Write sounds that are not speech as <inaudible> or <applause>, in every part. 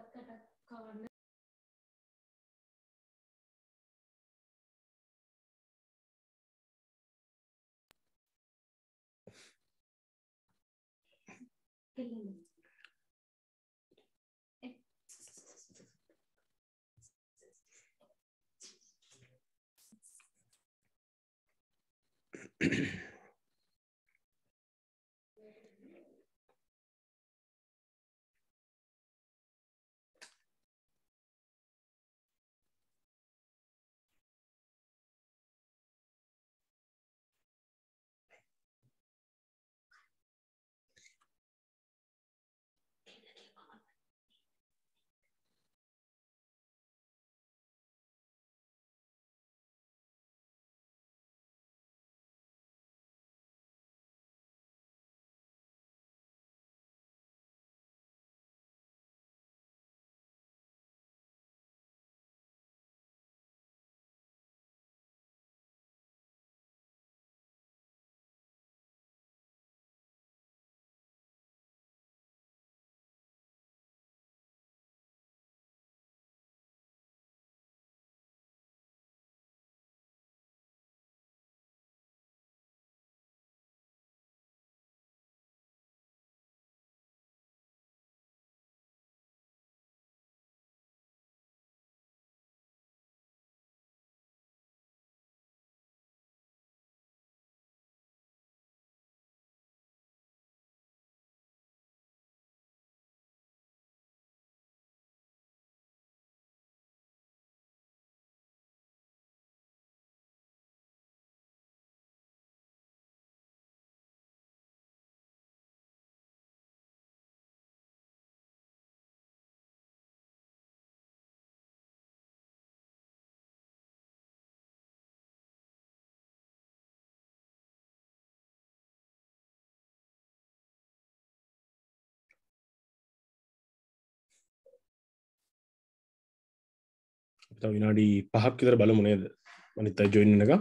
కట్ట కావాలి Thank විනාඩි පහක් විතර බලමු නේද අනිත් අයි ජොයින්න එක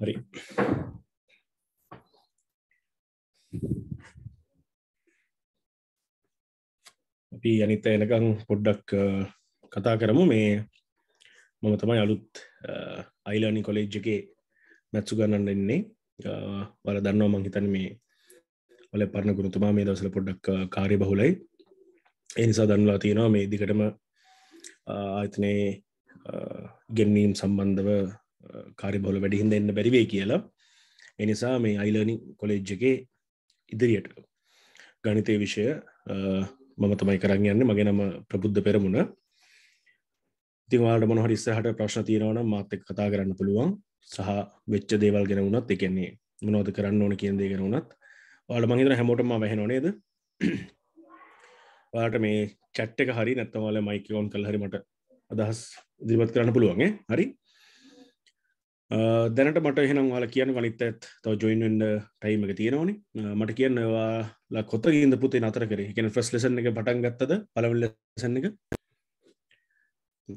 හරි අපි අනිත එනකං පොඩ්ඩක් කතා කරමු මේ මම තමයි අලුත් අයිලානි කොලේජ්ජගේ මැත්සු ගණන්න එන්නේ වල දන්නවා මං හිතන මේ වල පරණ ගුණතුමා මේ දවසල පොඩ්ඩක් කාරය බහුලයි ඒ නිසා දන්නවා තියෙනවා මේ දිකටම ආයතනයේ ගෙන්නීම් සම්බන්ධව කාරි බොල වැඩිහින් දෙන්න බැරිවේ කියලා එනිසා මේ අයිලනි කොලෙජ් එක ඉදිරියට ගනිතය විෂය මම තමයි කරන්න යන්න මගේ නම ප්‍රබුද්ධ පෙරමුණ ඉතිවාට මොන හරිස්සහට ප්‍රශ්න තියෙනවන මාතක කතා කරන්න පුළුවන් සහ වෙච්ච දේවල් ගෙන වුණත් එකන්නේ මනෝද කරන්න ඕන කියන දේ ගෙනවුනත් වාල මහිතර හැමෝටම වැහෙනොනේද වාට මේ චැට්ට එක හරි නැත්තවල මයිකෝන් කල් හරිමට අදහස් දිරිපත් කරන්න පුළුවන්ගේ හරි දැනට මට එහෙනම් වාල කියන වනිත ඇත් තව ජොයින්ෙන්ඩ ටයිම එක තියෙනවනි මට කියන්නවාලා කොත ඉද පුතේ අතර කර කියෙන ෆස් ලෙසන එක පටන් ගත්තද පලවල්ල සන්න එක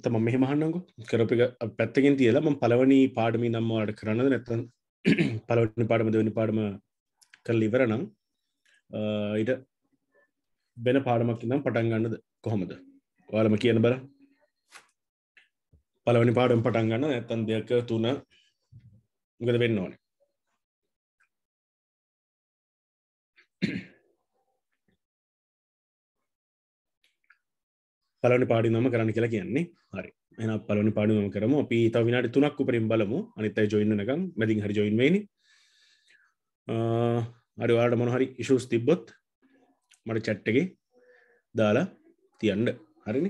තම මෙහමහන්නකු කරපික පැත්තකින් තියලා ම පලවනි පාඩමි නම්මවාට කරන්න නැත්තන් පලවනි පාඩම දෙවනි <clears throat> පාඩම කරල ඉවරනම් ඉට බෙන පාඩමක් නම් පටන් ගන්නද කොහොමද වාලම කියන බර පලවනි පාඩම් පටන් ගන්න ඇත්තන් දෙක තුන මොකද වෙන්න ඕන පලනි පාඩි නම කරන්න කියලා කියන්නේ හරි එන පලනි පාඩි නම කරම අපි තව විනාඩි තුනක් උපරින් බලමු අනිත් අය ජොයින් වෙනකම් මැදින් හරි ජොයින් වෙයිනේ අඩි වාට මොනහරි ඉශෂස් තිබ්බොත් මට චැට්ටගේ දාලා තියන්ඩ හරිනි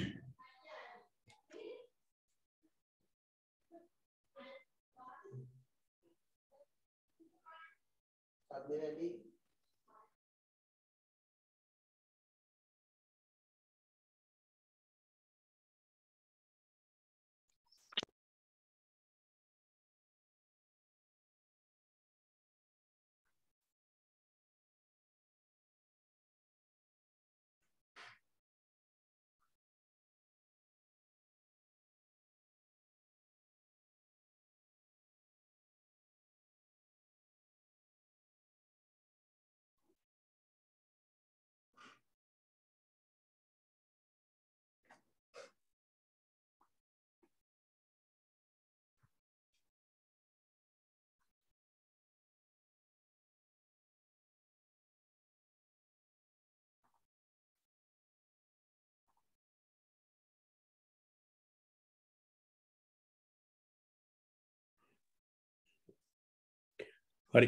හරි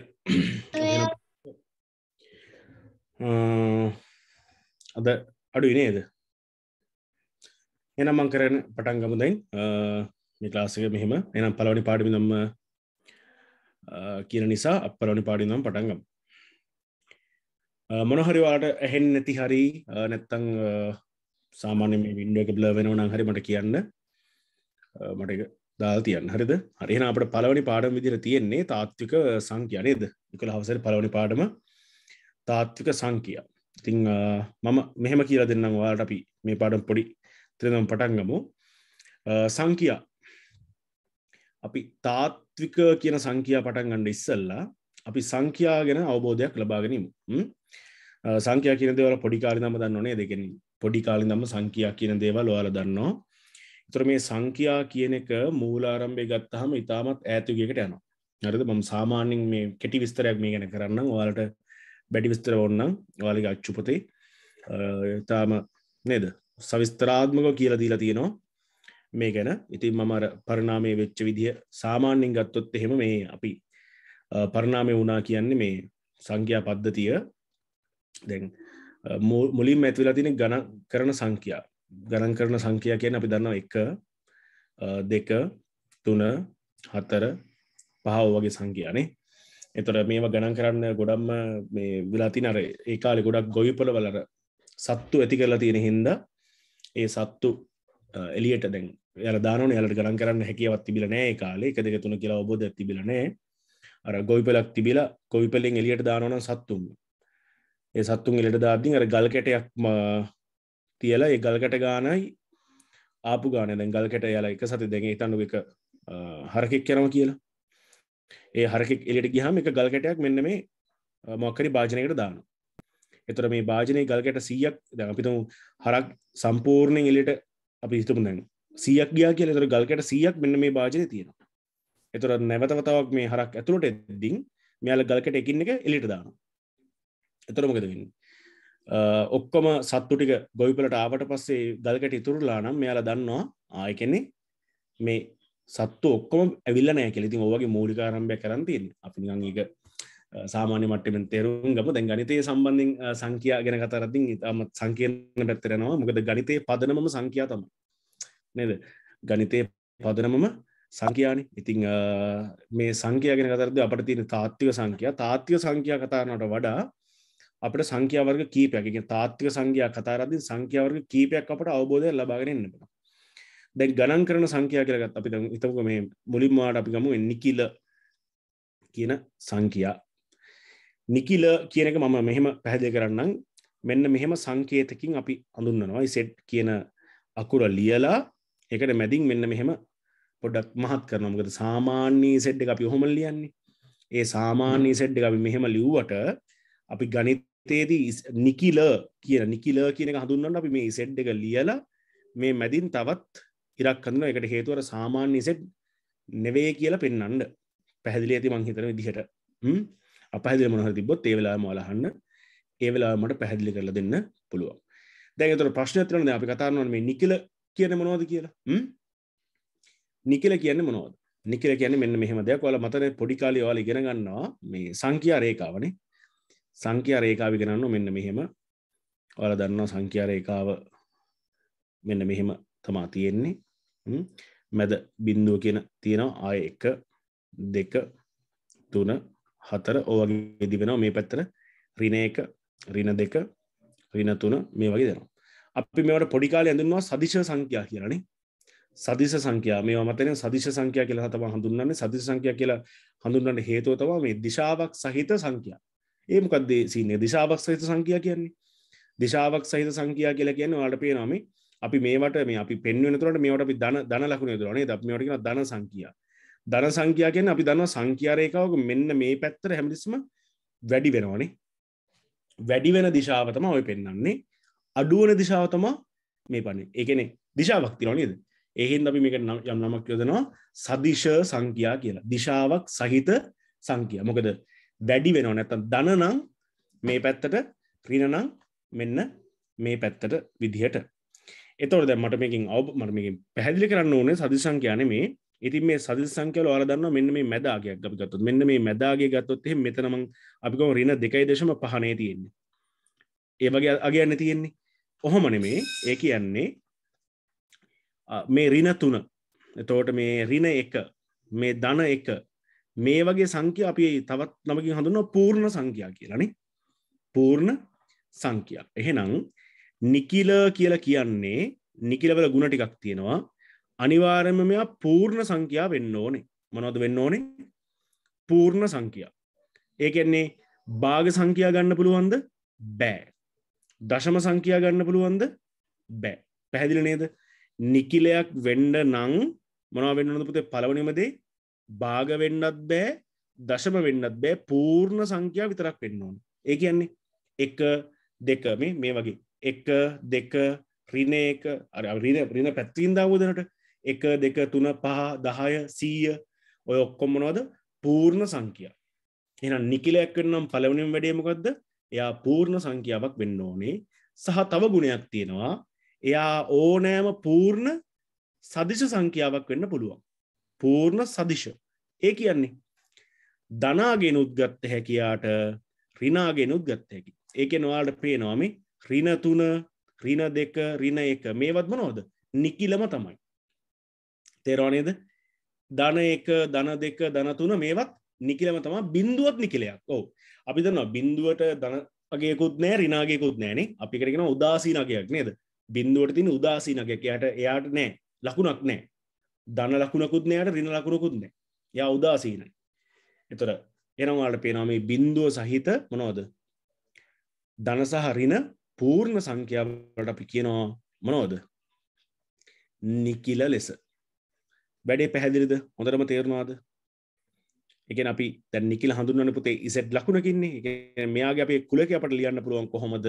අද අඩුයි නේද එනම් මං කරන පටන් ගමුදයින් මිලාසක මෙහෙම එනම් පලවනි පාඩි දම්ම කියන නිසා අප පලවනි පාඩි නම් පටන්ගම් මොනහරිවාට ඇහෙන් නැති හරි නැත්තං සාමාන්‍ය විඩුව එක බ්ල වෙනවනම් හරි මට කියන්න මට දාතියන් හරිද හරින අපට පලවනි පාඩම විදිර තියෙන්නේ තාත්වික සංකයනේද එකළ හවසර පලවනි පාඩම තාත්වික සංකය ඉතිං මම මෙහෙම කියලා දෙන්නම් වාට අපි මේ පාඩම් පොඩි ත්‍රනම් පටන්ගමු සංකයා අපි තාත්වික කියන සංකයා පටන් ගණ්ඩ ඉස්සල්ලා අපි සංකයා ගැෙන අවබෝධයක් ලබාගනීම සංකයා කියන දේවල පොඩිකාරි නම දන්න නේ දෙකෙන පොඩි කාලි නම සංකයා කියන දේවල් ඔයාල දන්නවා තොර මේ සංකයා කියන එක මූලාරම්භය ගත්තහම ඉතාමත් ඈතුගකට යනවා. අරද මම සාමාන්‍යෙන් මේ කෙටි විස්තරයක් මේ ගැන කරන්න වාලට බැඩි විස්තර ඔන්නම් වාලික අච්චුපතේ තාම නේද සවිස්තරාත්මක කියලා දීලා තියෙනවා මේ ගැන ඉතින් මමර පරණාමය වෙච්ච විදිහ සාමාන්‍යෙන් ගත්තොත් එහෙම මේ අපි පරණාමය වුණා කියන්නේ මේ සංඛ්‍යා පද්ධතිය දැන් මුලින් ඇතුවලා තින ගණ කරන සංඛ්‍යා ගණන් කරන සංඛ්‍යා කියන අපි දන්නවා එක දෙක තුන හතර පහව වගේ සංඛ්‍යානේ එතොට මේවා ගණන් කරන්න ගොඩම්ම මේ විලාති නර ඒ කාලෙ ගොඩක් ගොවිපල වලර සත්තු ඇති කරලා තියෙන හින්ද ඒ සත්තු එලියට දැන් යර දානන යාලට ගණන් කරන්න හැකියවත් තිබිල නෑ කාලේ එක දෙක තුන කියලා ඔබෝධ තිබිල නෑ අර ගොවිපලක් තිබිල ගොවිපලෙන් එලියට දානවන සත්තුම් ඒ සත්තුන් එලට දාදී අර ගල් කැටයක් තියලා ඒ ගල්කට ගානයි ආපු ගාන දැන් ගල්කට යලා එක සති දෙක හිතන්නු එක හරකෙක් කරම කියලා ඒ හරකෙක් එලිට ගිහම එක ගල්කටයක් මෙන්න මේ මොක්කරි භාජනයකට දාන එතර මේ භාජනය ගල්කට සීයක් දැ අපිතු හරක් සම්පූර්ණයෙන් එලිට අපි හිතපු දැන් සියක් ගියා කියල තර ගල්කට සියක් මෙන්න මේ භාජනය තියෙනවා එතුර නැවතවතාවක් මේ හරක් ඇතුළට එද්දිින් මෙයාල ගල්කට එකින් එක එලිට දාන එතර මොකදවෙන්නේ ඔක්කොම සත්තු ටික ගොවිපලට ආවට පස්සේ ගල්කට ඉතුරුලා නම් මෙයාලා දන්නවා ආය කෙන්නේ මේ සත්තු ඔක්කොම ඇවිල්ල නෑ කෙලෙතින් ඔවගේ මූලිකාරම්භය කරන්තින් අපි නිකන් ඒක සාමාන්‍ය මට්ටමෙන් තේරුම් ගම දැන් ගනිතය සම්බන්ධින් සංකයා ගැන කතරදින් ඉතාමත් සංකයන පැත්තරෙනවා මොකද ගනිතේ පදනමම සංකයා තම නේද ගනිතේ පදනමම සංකයානි ඉතිං මේ සංකයා ගෙන කතරද අපට තියෙන තාත්තික සංකයා තාත්තික සංකයා කතාරනට වඩා අපට සංඛ්‍යාවර්ග කීපයක් එක තාත්තික සංඝයා කතාරදින් සංඛ්‍යාවර්ග කීපයක් අපට අවබෝධය ලබාගෙනන්න පුළ දැ ගණන් කරන සංඛ්‍යා කරගත් අපි ඉතක මේ මුලින්මාට අපි ගමු නිකිල කියන සංඛ්‍යා නිකිල කියනක මම මෙහෙම පැහැදය කරන්නම් මෙන්න මෙහෙම සංකේතකින් අපි අඳුන්නනවා සෙට් කියන අකුර ලියලා එකට මැදින් මෙන්න මෙහෙම පොඩක් මහත් කරනමකද සාමාන්‍යී සෙට් එක අපි හොමල් ලියන්නේ ඒ සාමාන්‍යී සෙට් එක අපි මෙහෙම ලිව්වට අපි ගනිත් තේදී නිකිල e e කියන නිකිල කියන හඳුන්න්න අපි මේ සෙට් එක ලියලා මේ මැදින් තවත් ඉරක් කඳන එකට හේතුවර සාමාන්‍ය සෙට් නෙවේ කියලා පෙන්නන්ඩ පැහදිලි ඇති මංහිතන දිහට අපහදිල මොහ තිබොත් ඒවෙලා මලහන්න ඒවෙලාමට පැහැදිලි කරලා දෙන්න පුළුවන් දැගතර ප්‍රශ්නතරන අපි කතාරනවන් මේ නිකිල e කියන මොනවද කියලා නිකල කියන්න මොනවද නිකල කියන මෙන්න මෙහම දෙයක් වල මතන පොඩිකාලි වාල ගෙනගන්නවා මේ සංකයා රේකාවනේ සංකයා රේකාවි කරන්න මෙන්න මෙහෙම ඔල දන්නවා සංකයා රේකාව මෙන්න මෙහෙම තමා තියෙන්නේ මැද බින්දුව කියන තියෙනවා ආය එක දෙක තුන හතර ඕවගේ දිවෙනවා මේ පැත්තර රින එක රින දෙක රින තුන මේ වගේ දෙනවා අපි මෙවට පොඩිකාල ඇඳුන්වා සදිශ සංකයා කියරනේ සදිශ සංකයා මේ මතන සදිශ සංකයා කියලා තම හඳුන්න්නේ සදිශ සංකයා කියලා හඳුන්න්න හේතුව තවා මේ දිශාවක් සහිත සංකයා ඒමකක්දේ සින්නේ දිශාවක් සහිත සංකයා කියන්නේ දිශාවක් සහිත සංකයා කියලා කියන්න වාට පේනමේ අපි මේට මේ අපි පෙන්වෙන තුරට මේට අපි දන දන ලකුණ තුරනේ දමටික දන සංකයා දන සංකයා කියන්න අපි දන්න සංකයාරයකවක මෙන්න මේ පැත්තර හැමිරිස්ම වැඩි වෙනවානේ වැඩි වෙන දිශාවතම ඔය පෙන්න්නන්නේ අඩුවන දිශාවතම මේ පනේ එකනෙ දිශාවක් තිරෝ නේද එහෙන් අපි මේක යම් නමක් යොදනවා සදිශ සංකයා කියලා දිශාවක් සහිත සංකයා මොකද දැඩි වෙනවා නැත දනනං මේ පැත්තට ක්‍රීණනං මෙන්න මේ පැත්තට විදිහට එතවට දැමට මේකින් අවබ මටමකින් පැහැදිලි කරන්න ඕනේ සදිසං කියන මේ ඉතින් මේ සදි සංකල අරදන්න මෙන්න මේ මැදාගයක් ගි ගත්තුත් මෙන්න මේ මැදාගේ ගත්තොත්ේ මෙතනම අපිකම රින දෙකයි දේශම පහනය තියෙන්නේ ඒවගේ අගයන්න තියෙන්නේ ඔහොමන මේ ඒ කියන්නේ මේ රින තුන එතෝට මේ රින එක මේ දන එක මේ වගේ සංඛ්‍ය අපි තවත් නමකින් හඳුන්න පූර්ණ සංඛ්‍යා කියලනේ පූර්ණ සංඛ්‍යා එහෙනම් නිකිල කියලා කියන්නේ නිකිලවල ගුණ ටිකක් තියෙනවා අනිවාර්යම මෙයා පූර්ණ සංඛ්‍යා වෙන්න ඕනේ මොනවද වෙන්න ඕනේ පූර්ණ සංඛ්‍යා ඒ කියන්නේ භාග සංඛ්‍යා ගන්න පුළුවන්ද බෑ දශම සංඛ්‍යා ගන්න පුළුවන්ද බෑ පැහැදිලි නේද නිකිලයක් වෙන්න නම් මොනවා වෙන්න ඕනද පුතේ පළවෙනිම දේ භාගවෙන්නත් බෑ දශම වෙන්නත් බෑ පූර්ණ සංඛ්‍යා විතරක් වෙන්න ඕන ඒ කියන්නේ එක දෙක මේ මේ වගේ එක දෙක රින එක රින රින පැත්වීන් දාවෝදනට එක දෙක තුන පහ දහය සීය ඔය ඔක්කොම්මනවද පූර්ණ සංකයා එන නිකිලයක් නම් පලවනම් වැඩේමකක්ද එයා පූර්ණ සංඛ්‍යාවක් වෙන්න ඕනේ සහ තව ගුණයක් තියෙනවා එයා ඕනෑම පූර්ණ සදිශ සංඛ්‍යාවක් වෙන්න පුළුවන් පූර්ණ සදිශ ඒ කියන්නේ දනාගෙන උද්ගත්ත හැකියාට රිනාගෙන උද්ගත්ත හැකි ඒකෙන් වාට පේනවාම රින තුන රින දෙක රින එක මේවත්ම නෝද නිකිලම තමයි තේරවානේද ධන එක ධන දෙක ධනතුන මේවත් නිකිලම තම බින්දුවත් නිකිලයක් ඕ අපි දන්නවා බින්දුවට දනගේකුත් නෑ රිනාගේකුත් නෑනේ අපි කරගෙන උදාසීනගයක් නේද බින්දුවට තින උදාසීනගයක් යට එයාට නෑ ලකුණක් නෑ දන්න ලකුණකුත් නෑයට රින ලකුණකුත් නෑ යා උදාසීනයි එතොර එනවාට පේනවා මේ බින්දුව සහිත මොනෝද දනසහ රින පූර්ණ සංඛ්‍යාවට අපි කියනවා මොනෝද නිකිල ලෙස වැඩේ පැහැදිලිද හොඳරම තේරුණවාද එක අපි තැනිකිල හඳුන්න පුතේ ඉසට් ලකුණකින්නේ මෙයාගේ අපේ කුලක අපට ලියන්න පුළුවන් කොහොමද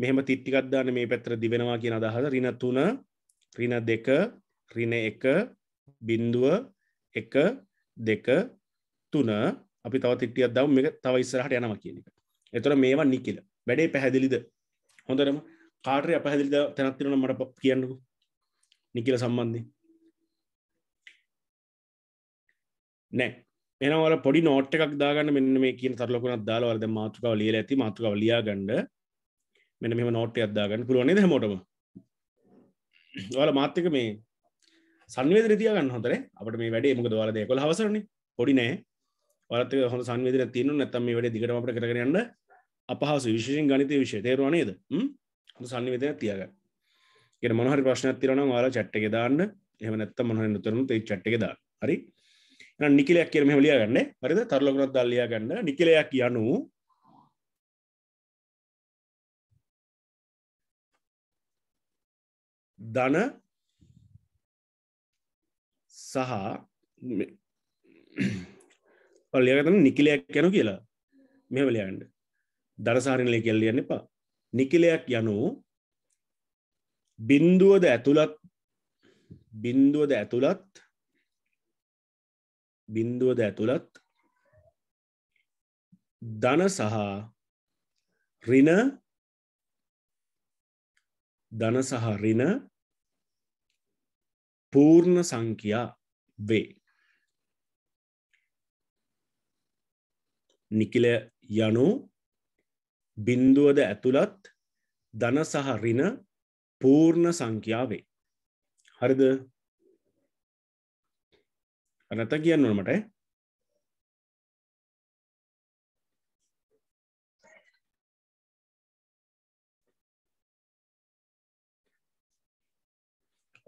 මෙහෙම තිට්ටිකක්දාන්න මේ පැත්‍ර දිවෙනවා කියන අදහස රිනත්තුන රින දෙක රින එක බින්දුව එක දෙක තුන අපි තව තිටියත් දව මේ තව ඉස්සරහට යනම කියන එක. එතොර මේවා නිකිල වැඩේ පැහැදිලිද හොඳරම කාටරය අපහැදිලිද තැනත්තිරන මට කියන්නකු නිකිල සම්බන්ධි නෑ එනවල පොඩි නෝට් එකක් දාගන්න මෙන්න මේ කියන තරලකුණක් දාලවලද මාතුකව ලියල ඇති මාතුකව ලියා ගණ්ඩ මෙන මෙම නෝට්ට අදාගන්න පුළුවන්නේ හැමෝටම වල මාත්‍යක මේ සංවේද රතියගන්න හොඳර අපට මේ වැඩේ මොක දවාලද කොළ හවසරන පොඩි නෑ වලත හො සංවේද තියනු නැතම වැඩ දිගටම අපට කරගන්න අපහස විශෂෙන් ගනිත විශෂය තේරවානේද සංවේදය තියග ගෙන මොහරි ප්‍රශ්න තිරන වාලා චට්ටක දාන්න එහම නැත්ත මොහන්න තුරම ඒ චට්ටක දා හරි නිකලයක් කියරම ලිය ගන්න හරිද තරලකරත් දල්ලිය ගන්න නිකලයක් යනු ධන සහ <clears throat> පල්ලියගතම නිකිලයක් යැනු කියලා මෙවලයන්ට දරසාරණලය කෙල් ලියන්න එපා නිකිලයක් යනු බින්දුවද ඇතුළත් බින්දුවද ඇතුළත් බින්දුවද ඇතුළත් දන සහ රින දන සහ රින පූර්ණ සංකයා වේ. නිකිල යනු බින්දුවද ඇතුළත් දන සහ රින පූර්ණ සංඛ්‍යාවේ. හරිද? නැත කියන්න ඕන මට.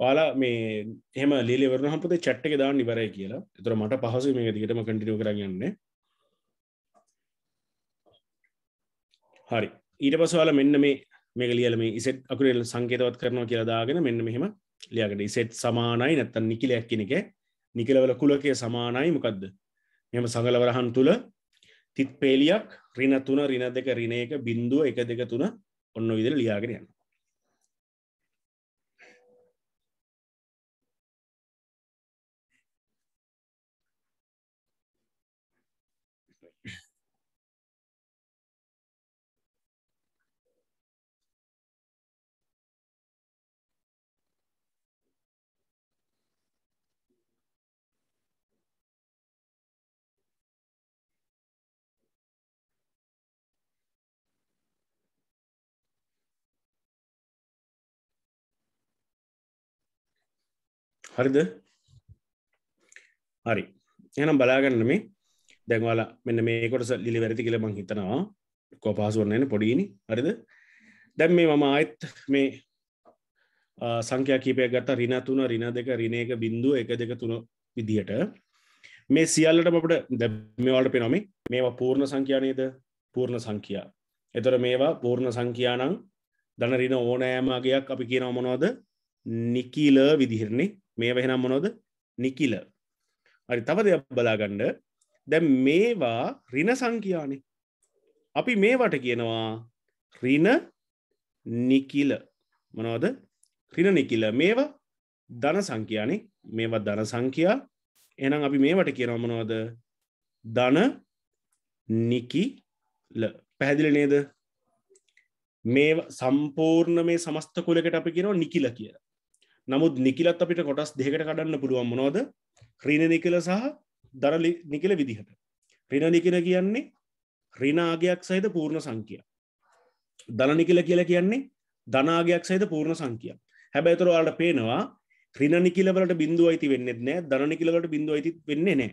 ඔයාලා මේ එම ලීලවරන හපතේ චට්ටක දා නිවරයි කියලා එතුර මට පහසු මේ දිගටම කටිනිය කරගන්න හරි ඊට පසවාල මෙන්න මේ මේ ලියල මේ ඉසෙට් අකුරල් සංකේතවත් කරනවා කියලා දාගෙන මෙන්න මෙහෙම ලියකට ඉසෙට් සමානයි නැත්තන් නිකිලයක් කෙනෙක නිකලවල කුලකය සමානයි මොකක්ද මෙම සඟලවරහන් තුළ තිත් පේලියක් රින තුන රින දෙක රින එක බින්දුව එක දෙක තුන ඔන්න විදිර ලියාගෙන යන්න හරිද හරි එනම් බලාගන්න මේ දැන්වාල මෙන්න මේ කොටස ලිලි වැරදි කියල මං හිතනවා කෝ පහසුවන්නන පොඩිගනි හරිද දැම් මේ මම ආයත් මේ සංඛ්‍යා කීපය ගත්ත රින තුන රින දෙක රිනේක බින්දුව එක දෙක තුන විදිහට මේ සියල්ලට අපට දැමවාලට පෙනොමේ මේවා පූර්ණ සංඛ්‍යානයද පූර්ණ සංඛ්‍යා එතොර මේවා පූර්ණ සංඛ්‍යානං දන රින ඕනෑමගේයක් අපි කියනව මොනවද නිකීල විදිහරන්නේ මේ වෙනම් මොනොද නිකිල හරි තව දෙයක් බලාගණ්ඩ දැම් මේවා රින සංකයානේ අපි මේවට කියනවා රින නිකිල මොනවද රින නිකිල මේවා ධන සංකයානේ මේවා ධන සංකයා එනම් අපි මේවට කියනවා මොනවද ධන නිකිල පැහැදිලි නේද මේ සම්පූර්ණ මේ සමස්ත කොලකට අපි කියනවා නිකිල කියලා නමුත් නිකිලත් අපිට කොටස් දෙකට කඩන්න පුළුවන් මොනවද රින නිකල සහ දර නිකල විදිහට රින නිකල කියන්නේ රිනාගයක් සහිත පූර්ණ සංකය දන නිකල කියලා කියන්නේ දනාගයක් සහිත පූර්ණ සංකය හැබැතුර වාලට පේනවා රින නිකිලවලට බින්දුව අයිති වෙන්නෙත් නෑ දන නිකිලවලට බින්දුව අයිති වෙන්නේ නෑ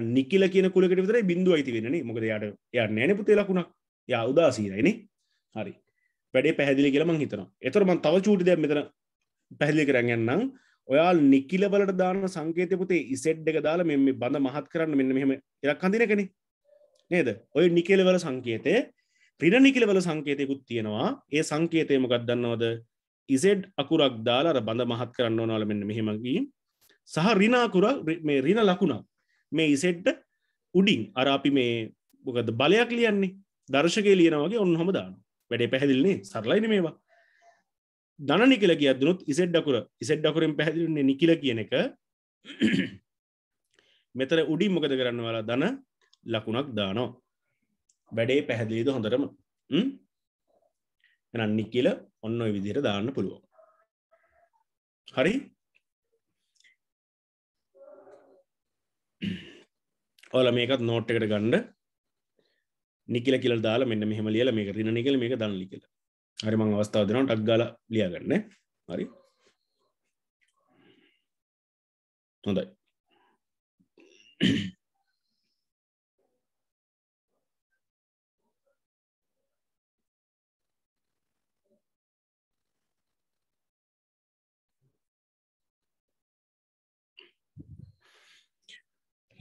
එන නිකිල කියන කුලකට විතර බින්දුව අයිති වෙන්නේ මොකද යාට යා නෑන පුතේ ලකුණක් යා උදාසීනයිනේ හරි වැඩේ පැහැදිලි කියලා මං හිතනවා එතකොට මං තව චූටි දෙයක් මෙතන පැහලි කරගන්නම් ඔයා නිකිලවලට දාන සංකේතපුතේ ඉසෙට් එක දාලා මෙම බඳ මහත් කරන්න මෙන්න මෙහෙම එකක් හඳන කෙනෙ නේද ඔය නිකෙලවල සංකේතය ප්‍රින නිකිලවල සංකේතයකුත් තියෙනවා ඒ සංකේතය මොකක් දන්නවද ඉසෙඩ් අකුරක් දාලාර බඳ මහත් කරන්න ඕනවල මෙන්න මෙහෙමගී සහ රිනාකුරක් මේ රින ලකුණක් මේ ඉසෙට්ට උඩින් අර අපි මේ මොකද බලයක් ලියන්නේ දර්ශකය ලියනවගේ ඔන්න හොම දාන වැඩේ පැහැදිල්න්නේ සරලයින මේවා දන නිකල කිය දුනුත් ඉසෙට් ඩකුර ඉසෙට් ඩකුරින් පැදිරන්නේ නිකිල කියන එක <clears throat> මෙතර උඩින් මොකද කරන්න වලා දන ලකුණක් දානෝ වැඩේ පැහැදිලිද හොඳරම එනන්නි කියල ඔන්න විදිහයට දාන්න පුළුවන් හරි <clears throat> ඔල මේකත් නෝට් එකට ගණ්ඩ නිකල කියල දාලා මෙන්න මෙහම ලියල මේක රින නිකල මේක දන්න ලිකලා හරි මං අවස්ථාව දෙනවා ටක් ගාලා ලියාගන්න හරි හොඳයි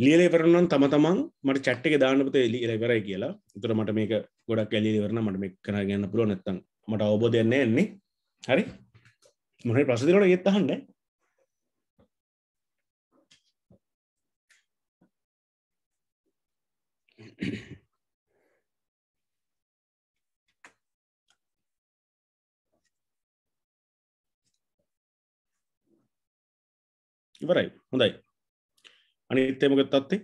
ලියලේ පරනම් තම තමන් මට චට්ටක දානපත එලි රැවරයි කියලා තුර මට මේක ගොඩක් ඇලි වරන මට මේ කන ගන්න පුළුව නැත්තන් මට අවබෝ දෙන්නේ එන්නේ හරි මොන ප්‍රසතිරට ඒත් අහන්න ඉවරයි හොඳයි අනිත්තේමකත් තත්තේ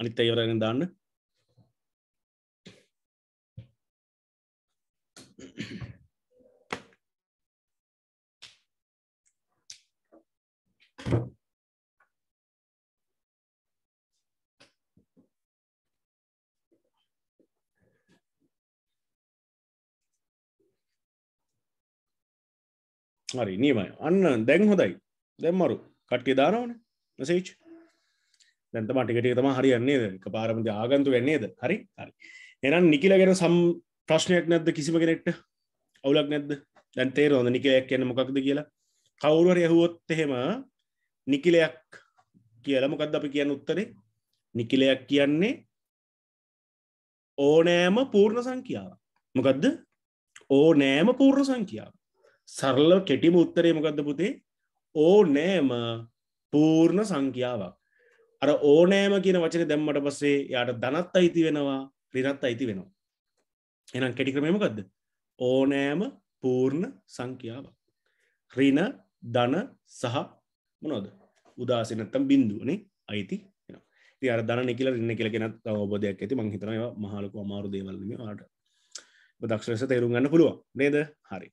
අනිත් අයවරගෙන දාන්න හරි නියමයි අන්න දැන් හොඳයි දැම්මරු කට්ටිය දානවන මසේච් දැන්තම ටිකටිය තම හරියන්නේද පාරමද ආගන්තු වෙන්නේද හරි හරි එනම් නිකිල ගැන සම් ප්‍රශ්නයක් නැද්ද කිසිම කෙනෙක්ට අවුලක් නැද්ද දැන් තේරෝද නිකලයක් කියන්න මොකක්ද කියලා කවුරුවර යහුවොත් එහෙම නිකිලයක් කියලා මොකක්ද අපි කියන්න උත්තරේ නිකිලයක් කියන්නේ ඕනෑම පූර්ණ සංකියාව මොකක්ද ඕනෑම පූර්ණ සංකියාව සරලව කෙටිම උත්තරේ මොකක්ද පුතේ ඕනෑම පූර්ණ සංඛ්‍යාවක් අර ඕනෑම කියන වචන දැම්මට පස්සේ යාට ධනත් අයිති වෙනවා රිනත් අයිති වෙනවා එනම් කෙටි ක්‍රමයමකක්ද ඕනෑම පූර්ණ සංඛ්‍යාවක් රින ධන සහ මොනොද උදාසනත්තම් බින්දුවන අයිති අර දන කියල ඉන්න කියල කෙන ඔබදයක් ඇති මංහිතනවා මහලක අමාරු දේවල්ලීම ආට දක්ෂලෙස තේරුම් ගන්න පුළුව නේද හරි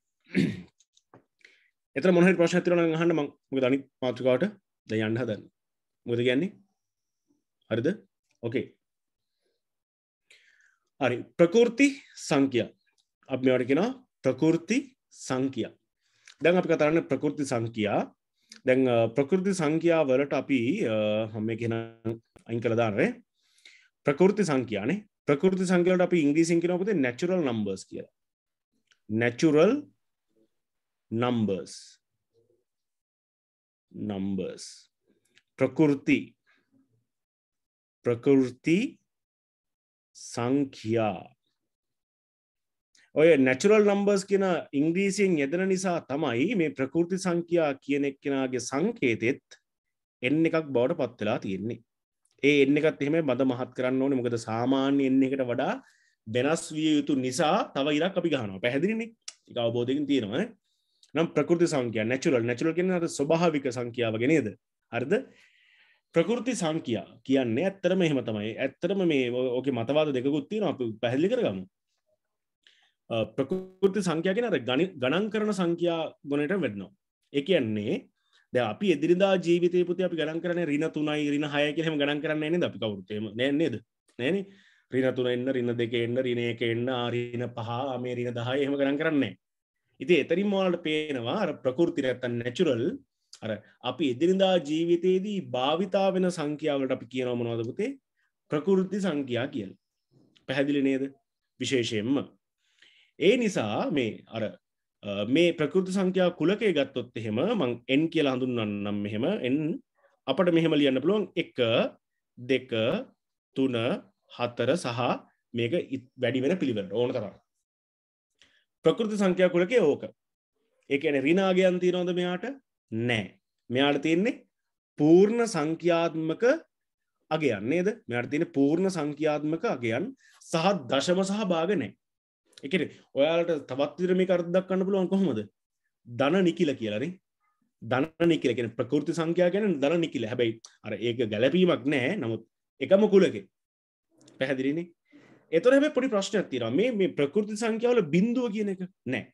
එත මොහ ප්‍රශ් ඇතිරන හන්න ම දනි මාතුකාට ද යන්න හදන්න මුද ගැන්නේ හරිද ඕකේ හරි ප්‍රකෘති සංකයා අප මේවට කෙන ප්‍රකෘති සංකයා දැන් අපි කතරන්න ප්‍රකෘති සංකයා දැන් ප්‍රකෘති සංකයා වලට අපි හම කෙන අයින් කළදාරේ ප්‍රකෘති සංකයානේ ප්‍රකෘති සංකලට අපි ඉංග්‍රීසින් කෙනකොද නැචුරල් නම්බර්ස් කියලා natural numbers numbers prakurti prakurti සංඛ්‍යා ඔය නැචුරල් නම්බර්ස් කියෙන ඉංග්‍රීසියෙන් යෙදෙන නිසා තමයි මේ ප්‍රකෘති සංඛ්‍යා කියනෙක් කෙනගේ සංකේතෙත් එන්න එකක් බවට පත්වෙලා තියෙන්නේ ඒ එන්න එකත් එහෙම බඳ මහත් කරන්න ඕන මොකද සාමාන්‍ය එන්න එකට වඩා වෙනස් විය යුතු නිසා තව ඉරක් අපි ගහනවා පැහැදිලිනි එක අවබෝධකින් තියෙනවා නම් ප්‍රකෘති සංකයා නැචුරල් නැචුරල් කියන අර ස්වභාවික සංඛ්‍යාව ගෙනේද අර්ද ප්‍රකෘති සංකයා කියන්නේ ඇත්තරම එහෙම තමයි ඇත්තරම මේ ඕක මතවාද දෙකුත්තින අප පැහැදිලි කරගමු ප්‍රකෘති සංඛ්‍යාගෙන අර ගණන් කරන සංඛ්‍යා ගොනට වෙන්නවා එක කියන්නේ ද අපි එදිරිදා ජීවිතය පුති අපි ගණන් කරන රින තුනයි රින හය කියෙම ගණන් කරන්න නද අපි කවුත්තේම නැන්නේද නෑන රින තුන එන්න රින දෙක එන්න රින එක එන්න ආරින පහ මේ රින දහය එහෙම ගණන් කරන්නේ ඉති එතරින් මෝලට පේනවා අර ප්‍රකෘති නැත්තන් නැචුරල් අර අපි එදිරිදා ජීවිතයේදී භාවිතා වෙන සංඛ්‍යාවට අපි කියනව මොනවදපුතේ ප්‍රකෘති සංඛ්‍යා කියල් පැහැදිලි නේද විශේෂයෙන්ම ඒ නිසා මේ අර මේ ප්‍රකෘති සංඛ්‍යා කුලකේ ගත්තොත් එහෙම මං එන් කියලා හඳුන්වන්නම් මෙහෙම එන් අපට මෙහෙම ලියන්න පුළුවන් එක දෙක තුන හතර සහ මේක වැඩි වෙන පිළිවෙලට ඕන තරම් ප්‍රකෘති සංඛ්‍යාකුලකේ ඕක එකන රිනාගයන් තියනොද මෙයාට නෑ මෙයාට තියන්නේ පූර්ණ සංඛ්‍යාත්මක අගයන්නේද මෙයාට තියන පූර්ණ සංඛ්‍යාත්මක අගයන් සහ දශම සහ භාග නෑ එකට ඔයාලට තවත්තිරමි කරදක් කන්න පුළුවන් කොහොමද දන නිකිල කියලනේ දන නිකිලෙන ප්‍රකෘති සංඛ්‍යා ගැන දන නිකිල හැබැයි අර ඒක ගැලපීමක් නෑ නමුත් එකම කුලක පැහැදිරිනේ එතර හැම පොඩි ප්‍රශ්නයක් තිර මේ මේ ප්‍රකෘති සංඛ්‍යාවල බිඳුව කියන එක නෑ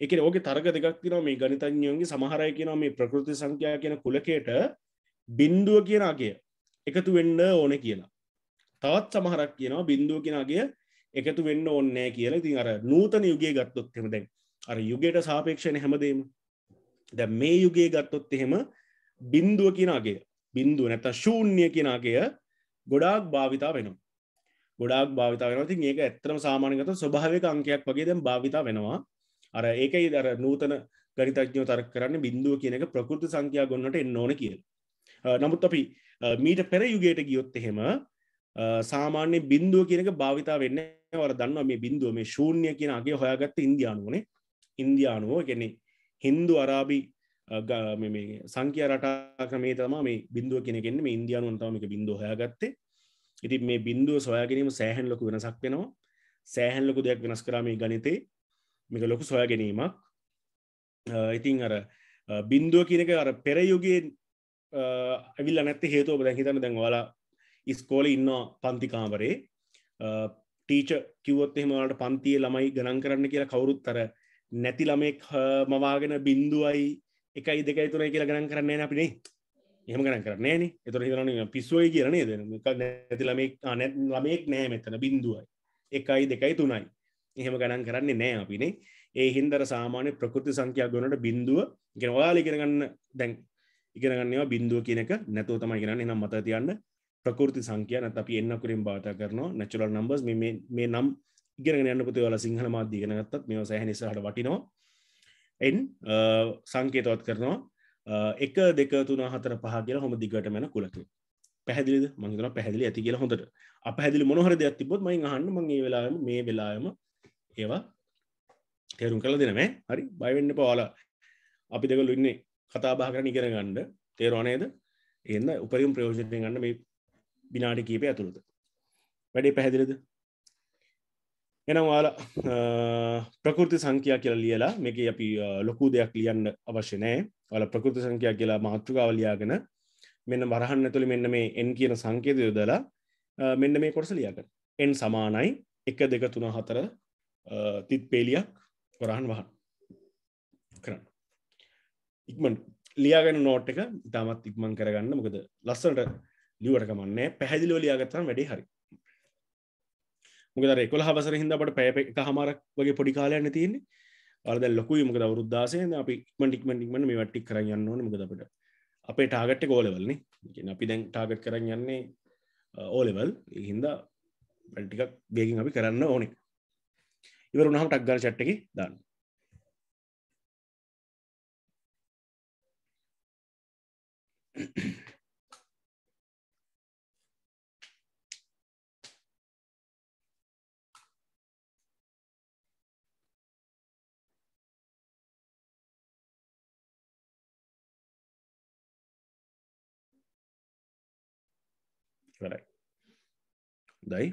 එක ඕක තරග දෙකක් තින මේ ගනිතඥයෝන්ගේ සමහරය කියන මේ ප්‍රකෘති සංඛ්‍යා කියන කුලකයට බින්දුව කියනගේ එකතු වෙන්න ඕන කියලා තවත් සමහරක් කියනවා බින්දුව කියනගේ එකතු වෙන්න ඕන්නෑ කියලා ඉතින් අර නූතන යුගේ ගත්තොත් හෙම දැන් අර යුගයට සාපේක්ෂණ හැමදේම දැ මේ යුගේ ගත්තොත් එහෙම බින්දුව කියනගේ බින්දුව නැත ශූන්‍ය කියනගේ ගොඩාක් භාවිතා වෙනවා ගොඩක් භාවිතා වෙන තින් ඒක ඇත්තරම සාමානගත ස්වභාවක අංකයක් වගේ දැම් භාවිතා වෙනවා අර ඒකයි දර නූතන ගරිතඥෝ තර කරන්න බින්දුව කියනක ප්‍රකෘති සංඛ්‍යා ගොන්නට එන්න ඕන කියල නමුත් අපි මීට පෙර යුගයට ගියොත් එහෙම සාමාන්‍ය බින්දුව කියනක භාවිතා වෙන්න වර දන්න මේ බින්දුව මේ ශූන්‍ය කියනගේ හොයාගත්ත ඉන්දයානුවනේ ඉන්දයානුවෝ ගැනෙ හින්දු අරාබි සංකය රටා ක්‍රමේ තමා මේ බින්දුව කෙනෙගෙන්න්න මේ ඉන්දයානුවන්තම එක බින්දුව හොයාගත්තේ ඉති මේ බින්දුව සොයාගැනීම සෑහන් ලොකු වෙනසක් වෙනවා සෑහන් ලොකු දෙයක් වෙනස් කරාම ගනිතේ මේක ලොකු සොයා ගැනීමක් ඉතින් අර බින්දුව කියනක අර පෙරයුගෙන් ඇවිල් නැත හේතුව දැ හිතන දැන් වාලා ඉස්කෝල ඉන්න පන්තිකාමරේ ටීච කිවොත් එහමට පන්තිය ළමයි ගණන් කරන්න කියලා කවුරුත්තර නැති ළමෙක් මවාගෙන බින්දුවයි එකයි දෙකයි තුරයි කියලා ගණන් කරන්නේ අපිනේ එහම ගන කරනෑන එතර හිතරන පිස්සුවයි කියරනේ ද නැතිලමෙක් නැත් ලමෙක් නෑ මෙතන බින්දුවයි එකයි දෙකයි තුනයි එහෙම ගණන් කරන්නේ නෑ අපිනේ ඒ හින්දර සාමාන්‍ය ප්‍රකෘති සංඛ්‍යා ගොනට බින්දුව ගෙනවාල ඉගෙනගන්න දැන් ඉගෙනගන්නවා බින්දුව කියනක නැතුව තමයි ගෙනන්න නම් මත තියන්න ප්‍රකෘති සංඛ්‍යා නැත් අපි එන්නකුරින් බාත කරනවා නැචුරල් නම්බස් මේ නම් ඉගෙන යන්න පුති වල සිංහල මාධ්‍යගෙනගත්තත් මේ සෑහනිසාහට වටිනවා එන් සංකේතවත් කරනවා එක දෙක තුන හතර පහ කියලා හොම දිගට මැන කුලතු පැහදිලි මංතන පැහදිලි ඇති කියලා හොඳට අපහැදිලි මොහර දෙයක් තිබොත් මයි හන්න මගේ වෙලාම මේ වෙලාම ඒවා තේරුම් කල දෙනමෑ හරි බයිවෙන්න පවාල අපි දෙකලු ඉන්නේ කතා බා කරන ඉගෙන ගණ්ඩ තේරවානේද එන්න උපරිම් ප්‍රයෝජනය ගන්න මේ බිනාටි කීපය ඇතුළද වැඩේ පැහැදිලිද එනම් වාලා ප්‍රකෘති සංකයා කියලා ලියලා මේක අපි ලොකු දෙයක් ලියන්න අවශ්‍ය නෑ වල ප්‍රකෘති සංකයක් කියලා මාතෘකාවලයාගෙන මෙන්න මරහන්න තුළි මෙන්න මේ එන් කියන සංකේත යොදලා මෙන්න මේ කොටස ලියගන්න එන් සමානයි එක දෙක තුන හතර තිත් පේලියක් කොරහන් වහන් කරන්න ඉක්මන් ලියාගෙන නෝට් එක ඉතාමත් ඉක්මන් කරගන්න මොකද ලස්සට ලිවට කමන්නේ පැහැදිලෝ ලියාගත්තම් වැඩි හරි මොකද රෙකොල හවසර හිදට පැප එක හමරක් වගේ පොඩි කාලයන්න තියන්නේ අරද ලොකු මක අවරුද්දාසය අපි මටික්මටික්මට මේ වට්ටික් කරන්න ඕන මකද අපට අපේ ටාගට්ට ඕලෙවල්න්නේ අපි දැන් ටාගට් කරන්න යන්නේ ඕලෙවල් හින්දා වැටිකක් බේගින් අපි කරන්න ඕනෙ ඉවර උනහම ටක්ගල් චට්ටකි දන්න Thank you. Peraí. Daí?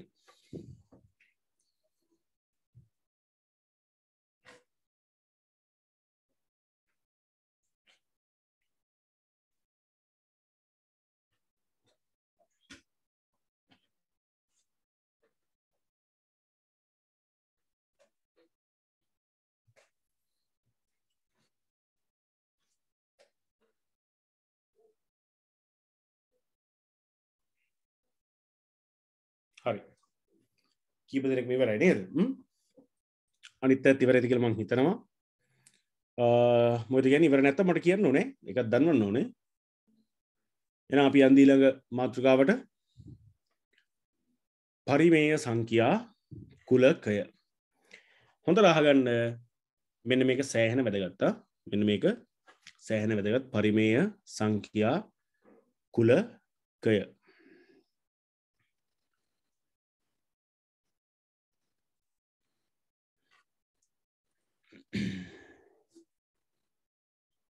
හරි කීප දෙනෙක් මේ වැරයි නේද අනිත් ඇත් ඉවරඇතිකල මං හිතනවා මොද ගැන ඉවර නැත්ත මට කියන්න ඕනේ එකත් දන්නවන්න ඕනේ එන අපි අන්දීලඟ මාතෘකාවට පරිමේය සංකයා කුලකය හොඳ රහගන්න මෙන්න මේක සෑහෙන වැදගත්තා මෙන්න මේක සෑහෙන වැදගත් පරිමේය සංකයා කුලකය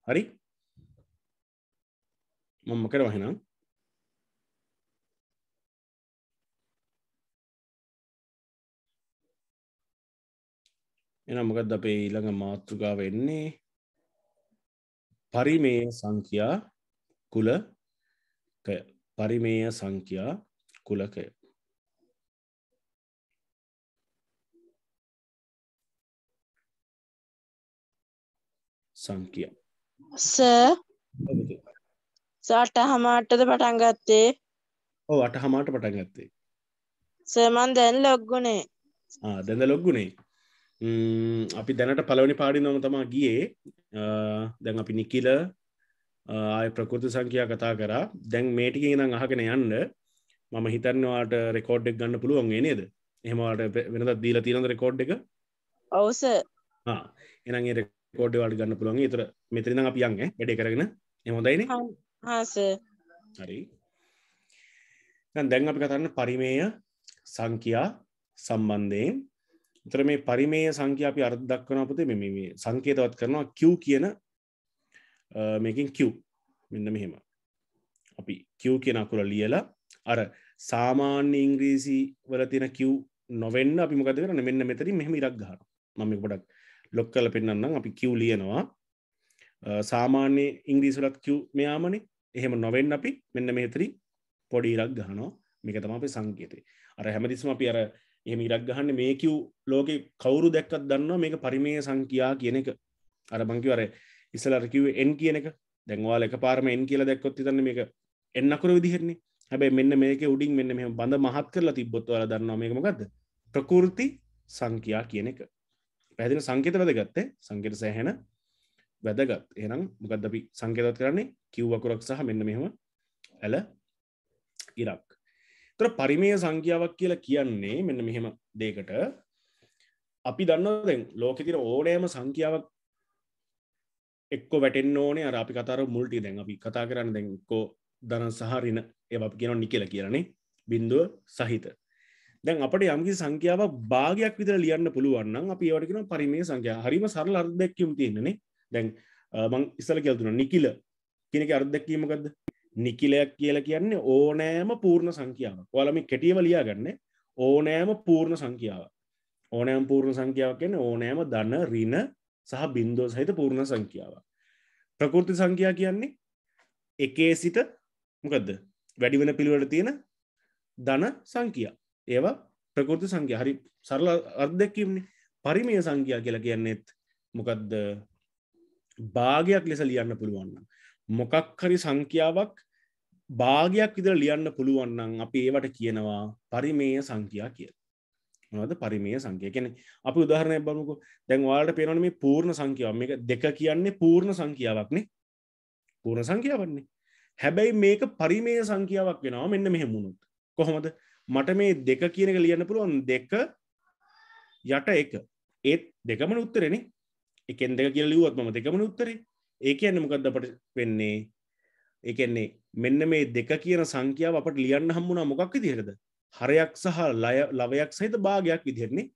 හරි මම කරව එහෙනම් එහෙනම් මොකද්ද අපේ ඊළඟ මාතෘකාව එන්නේ පරිමේය සංඛ්‍යා කුලකය පරිමේය සංඛ්‍යා කුලකය සංඛ්‍යා ස සටහමාටද පටන් ගත්තේ ඔව් අටහමාට පටන් ගත්තේ සමන් දැන් ලොග්ගුණේ දැඳ ලොග්ගුණේ අපි දැනට පලවනි පාඩි නොම තමා ගියේ දැන් අපි නිකිල ආය ප්‍රකෘති සංකයා කතා කරා දැන් මේටික නම් අහගෙන යන්න මම හිතන්නවාට රෙකෝඩ්ඩක් ගන්න පුළුවන්ගේ නේද එහෙමවාට වෙනදත් දීල තිීනද රෙකෝඩ් එක ඔවුස එනගේ පෝඩ්ඩවට ගන්න පුළුවන් තර මෙතරිනම් අපියන්ග වැඩ කරගෙන හොඳයින හස හරි දැන් අපි කතරන්න පරිමේය සංකයා සම්බන්ධයෙන් තර මේ පරිමේය සංකයා අපි අර්දක්වන අපතේ මෙ මේ සංකේතවත් කරනවා කිව් කියන මේකින් කිව් මෙන්න මෙහෙම අපි කිව් කියන අකුර ලියලා අර සාමාන්‍ය ඉංග්‍රීසි වල තියෙන කිව් නොවෙන්න අපිමකද කරන මෙන්න මෙතරින් මෙහම ඉරක් ගහන මම ගොඩක් ලොක් කල පෙන්න්නම් අපි කිව් ලියනවා සාමාන්‍ය ඉංග්‍රීසුලත් කිව් මෙයාමන එහෙම නොවෙන් අපි මෙන්න මේතරි පොඩි ඉරක් ගහනෝ මේක තම අපේ සංකේතය අර හැමදිස්ම අපි අර එහෙම ඉරක් ගහන්න මේ කිව් ලෝකෙ කවුරු දැක්කත් දන්නවා මේක පරිමය සංකයා කියන එක අර බංකිවර ඉස්සලර කිව් එන් කියන එක දැන්වාල එක පාරම එන් කියලා දැක්කොත් තන්න මේක එන්නකුර විදිහෙන්නේ හැබැයි මෙන්න මේක උඩින් මෙන්න මෙම බඳ මහත් කරලා තිබොත්වල දන්නවා මේකමකක්ද ප්‍රකෘති සංකයා කියන එක පැදින සංකෙත වැදගත්තේ සංකෙට සෑහෙන වැදගත් එනම් මොකද අපි සංකෙතත් කරන්නේ කිව්වකුරක් සහ මෙන්න මෙහම ඇල ඉරක් තර පරිමය සංඛ්‍යාවක් කියලා කියන්නේ මෙන්න මෙහෙම දේකට අපි දන්න දැන් ලෝකෙතිර ඕනෑම සංඛ්‍යාවක් එක්ක වැටෙන් ඕනේ අර අපි කතර මුල්ටි දැන් අපි කතා කරන්න දැන්කෝ දන සහරින ඒ අපි කියන නිකෙල කියරනේ බින්දුව සහිත දැන් අපට යම්කි සංඛ්‍යාවක් භාගයක් විතර ලියන්න පුළුවන්න අපි ඒවටකෙන පරිමේ සංඛ්‍යා හරිම සරල අර්දැක්කම් තියෙන්නේ දැන් මං ඉස්සල කියල්තුන නිකිල කෙනෙක අර්දැක්කීමකද නිකිලයක් කියලා කියන්නේ ඕනෑම පූර්ණ සංඛ්‍යාවක් වලම කෙටියම ලියා ගන්න ඕනෑම පූර්ණ සංඛ්‍යාව ඕනෑම් පූර්ණ සංඛ්‍යාවක් කියන්නේ ඕනෑම දන රින සහ බින්දෝ සහිත පූර්ණ සංඛ්‍යාවක් ප්‍රකෘති සංඛ්‍යා කියන්නේ එකේ සිට මොකදද වැඩි වෙන පිළිවට තියෙන ධන සංකයා ඒවා ප්‍රකෘති සංගය හරි සරල අර්දැකීම්නේ පරිමය සංගයා කියලා කියන්නෙත් මොකක්ද භාගයක් ලෙස ලියන්න පුළුවන්න. මොකක් හරි සංඛ්‍යාවක් භාගයක් විදර ලියන්න පුළුවන්නන් අපි ඒවට කියනවා පරිමය සංකයා කිය. මොනද පරිමය සංකය කෙනෙ අප උදාහරණය බලමුකු දැන් වාලට පේනන මේ පූර්ණ සංකයාව මේ දෙක කියන්නේ පූර්ණ සංකයාවක්නේ පූර්ණ සංකයාවන්නේ හැබැයි මේක පරිමය සංකයාවක් වෙනවා මෙන්න මෙහෙමුණුත් කොහොමද මට මේ දෙක කියන එක ලියන්න පුළුවන් දෙක යට එක ඒත් දෙකම උත්තරෙන එකෙන් දෙක කියල ලියුවත් මම දෙකම උත්තරේ ඒ කියන්න මොකක්ද අපට වෙන්නේ ඒකෙන්නේ මෙන්න මේ දෙක කියන සංඛ්‍යාව අපට ලියන්න හම්බුණා මොකක් විදිහටද හරයක් සහ ලය ලවයක් සහිත භාගයක් විදිහෙන්නේ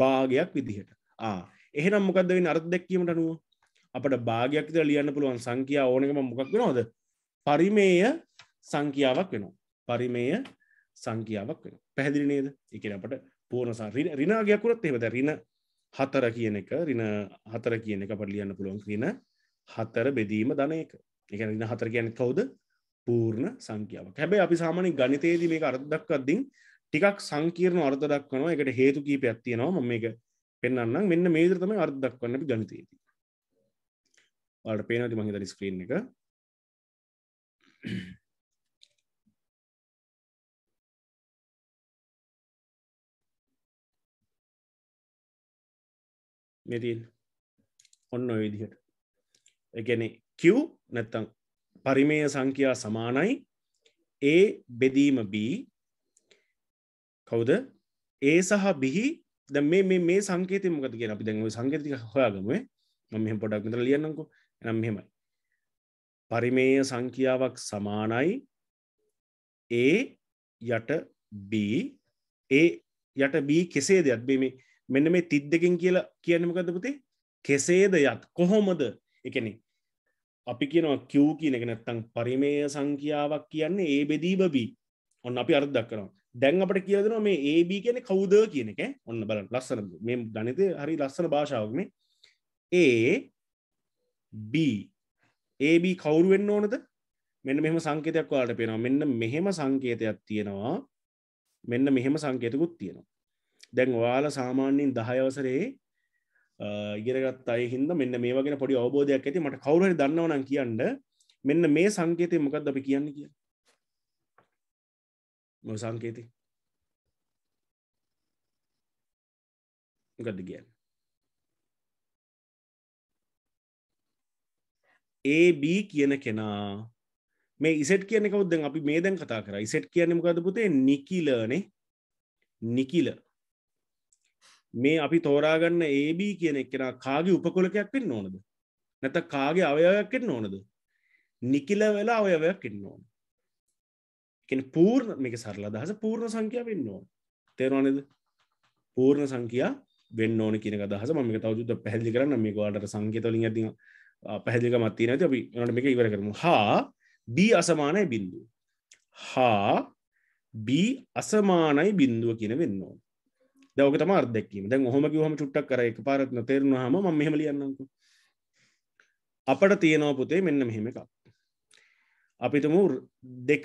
භාගයක් විදිහට ආ එහෙනම් මොකක්ද වෙන්නේ අර්ථ දැක්වීමට අනුව අපට භාගයක් විතර ලියන්න පුළුවන් සංඛ්‍යාව ඕනෙකම මොකක් වෙනවද පරිමේය සංඛ්‍යාවක් වෙනවා පරිමේය සංකියාවක් වෙන පැහැදිලි නේද එකන අපට පෝනසා රිනාගයක්කුරත් එෙවද රින හතර කියන එක රින හතර කියන එක පට ලියන්න පුළුවන් රින හතර බෙදීම ධන එක එක රින හතර කියන කවුද පූර්ණ සංකියාවක් හැබැයි අපි සාමානය ගනිතේද මේ අර්දක්කක්දිින් ටිකක් සංකීර්ණ අර්ධ දක්වනවා එකට හේතු කීපයක් තියෙනවා මම මේක පෙන්න්නම් මෙන්න මේදරතම අර්දක්වන්න අපි ගනිතේදී වාට පේනති මහිතරි ස්ක්‍රීන් එක මෙතින් ඔන්න විදිහට එකන කිව් නැත්තං පරිමය සංඛ්‍යා සමානයි ඒ බෙදීම බී කවුද ඒ සහ බිහි ද මේ මේ සංකේත මොකද කිය අපි දැන්ව සංකේතික හොයාගමුවේ මම පොඩක් විතර ලියන්නකු එනම් මෙහෙමයි පරිමේය සංඛ්‍යාවක් සමානයි ඒ යට බී ඒ යට බී කෙසේ දෙයක් බේ මේ මෙන්න මේ තිත් දෙකෙන් කියලා කියනමකද පුතේ කෙසේද යත් කොහොමද එකන අපි කියනවා කිව් කියන එක නැත්තං පරිමය සංඛ්‍යාවක් කියන්නේ ඒ බෙදී බබී ඔන්න අපි අර්දක් කරනවා දැන් අපට කියදන මේ ඒබ කියන කවුද කියන එක ඔන්න බල ලස්සන මේ ගනිත හරි ලස්සන භාෂාවක් මේ ඒ B ඒB කවුරු වෙන්න ඕනද මෙන්න මෙහම සංකේතයක් වාට පෙනවා මෙන්න මෙහෙම සංකේතයක් තියෙනවා මෙන්න මෙහෙම සංකේතකුත් තියෙනවා දැන් ඔයාල සාමාන්‍යින් දහයවසරේ ඉගරගත් අයි හින්ද මෙන්න මේ වගෙන පොඩි අවබෝධයක් ඇති මට කවුරට දන්නවනම් කියන්න මෙන්න මේ සංකේතය මොකක්ද අපි කියන්න කිය මො සංකේති ගඩ කියන්න AB කියන කෙනා මේ ඉසට කියන කවුද අපි මේ දැන් කතා කර ඉසට කියන්නේ මොකද පුතේ නිකිලනේ නිකිල මේ අපි තෝරාගන්න AB කියන එක්කෙන කාගේ උපකොලකයක් වෙන්න ඕනද නැත කාගේ අවයවයක් එන්න ඕනද නිකිල වෙලා අවයවයක් එන්න ඕන පූර්ණ මේක සරල දහස පූර්ණ සංඛ්‍යා වෙන්න ඕන තේරවානද පූර්ණ සංඛ්‍යා වෙන්න ඕන කියන දහස මම තවජුද පැහදිි කරන්න මේ වාඩට සංකේතලින් ඇති පැහදිික මත්ති නැති අපි නට මේක ඉවර කරමු හා B අසමානයි බින්දු හා B අසමානයි බින්දුව කියන වෙන්න ඕන දවක තමාර් දැක්කීම දැන් හොමකි හම චුට්ටක් කර එක පාරත්න තේරුණ හම ම මෙහම ලියන්නක අපට තියෙනවා පුතේ මෙන්න මෙහෙම එකක් අපිතම දෙක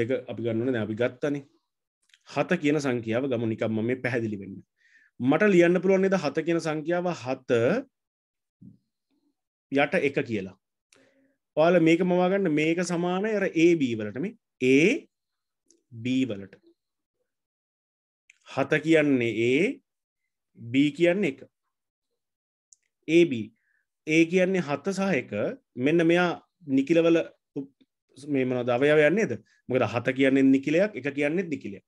දෙක අපි ගන්නන අපි ගත්තන හත කියන සංකියාව ගම නිකම්ම මේ පැහැදිලි වෙන්න මට ලියන්න පුළුවන්න්නේද හත කියන සංකියාව හත යට එක කියලා ඔයාල මේක මවාගන්න මේක සමාන එර ඒ බීවලටම ඒ බීවලට හත කියන්නේ ඒ B කියන්න එක AB ඒ කියන්නේ හත්ත සහයක මෙන්න මෙයා නිකිලවල මේ මන දවයාව යන්නේද මොකද හත කියන්නේ නිකිලයක් එක කියන්නෙත් නිකිලයක්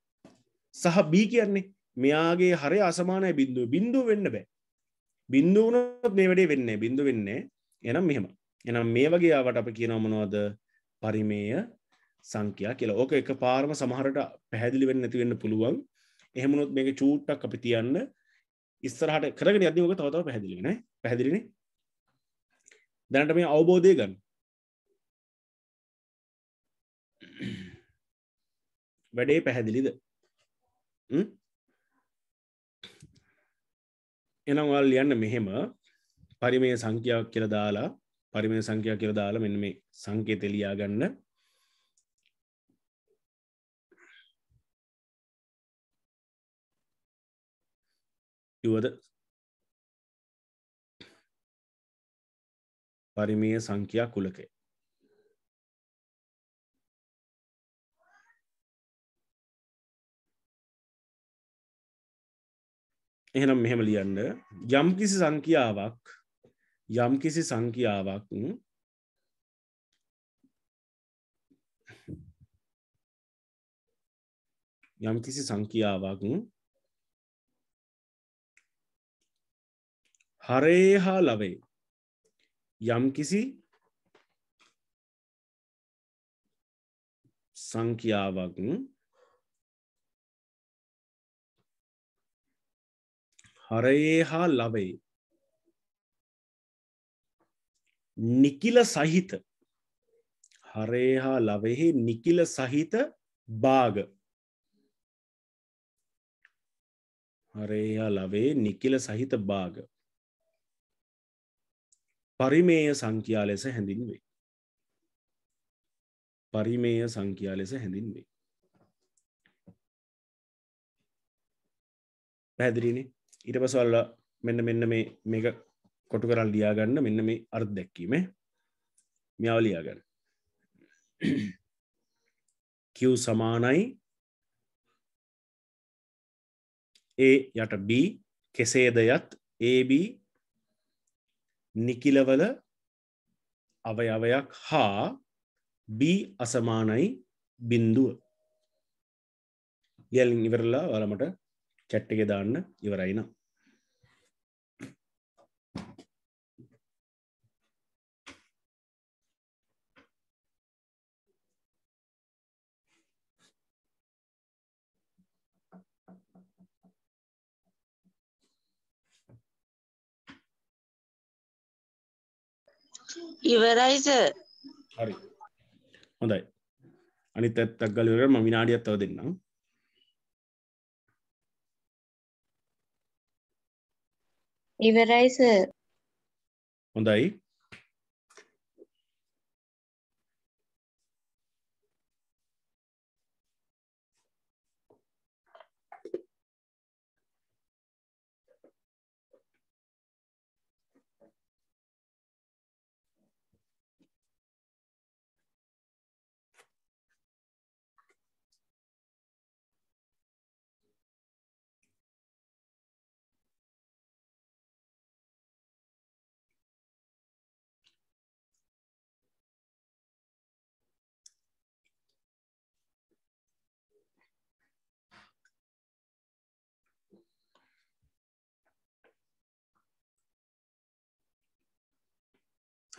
සහ B කියන්නේ මෙයාගේ හරය අසමානය බින්දුව බින්දුව වෙන්න බෑ බින්දුව වුණොත් මේ වැඩේ වෙන්නේ බින්දු වෙන්නේ එනම් මෙහෙම එනම් මේ වගේ ආවට අප කියනවා මොනවද පරිමේය සංඛ්‍යා කියලා ඕක එක පාරම සමහරට පැහැදිලි වෙන්න නැති වෙන්න පුළුවන් එහෙමනොත් මේක චූට්ටක් අපි තියන්න ඉස්සරහට කරගෙන යදදිමක තවතාව පැදිලිෙන පැදිලින දැනට මේ අවබෝධය ගන්න වැඩේ පැහැදිලිද එනවල් ලියන්න මෙහෙම පරිමය සංඛ්‍යාවක් කියල දාලා පරිමය සංඛ්‍යා කියල දාලා මෙන්න මේ සංකේ තෙලියා ගන්න යුවද පරිමය සංඛ්‍යා කුලකය එහෙනම් මෙහෙම ලියන්න යම් කිසි සංඛ්‍යාවක් යම් කිසි සංඛ්‍යාවක් යම් කිසි සංඛ්‍යාවක් හරේ හා ලවේ යම් කිසි සංඛ්‍යාවක් හරයේ හා ලවේ නිකිල සහිත හරේ හා ලවෙහි නිකිල සහිත බාග හරේහා ලවේ නිකිල සහිත බාග පරිමේය සංඛ්‍යා ලෙස හැඳින්වේ. පරිමේය සංඛ්‍යා ලෙස හැඳින්වේ. පැදිරිනේ ඉට පසල්ල මෙන්න මෙන්න මේ මේක කොටු කරල් ලියාගන්න මෙන්න මේ අර්ත් දැක්කීම මියාවලියාගන්න කිව් සමානයි ඒ යට B කෙසේද යත් AB නිකිලවල අවයවයක් හා B අසමානයි බින්දුව. ලියලින් ඉවරලා වලමට චැට්ටික දාන්න ඉවරයිනම්. ඉවරයි සර්. හරි. හොඳයි. අනිත් ඇත්තක් ගාලා ඉවර කරලා මම විනාඩියක් තව දෙන්නම්. ඉවරයි සර්. හොඳයි.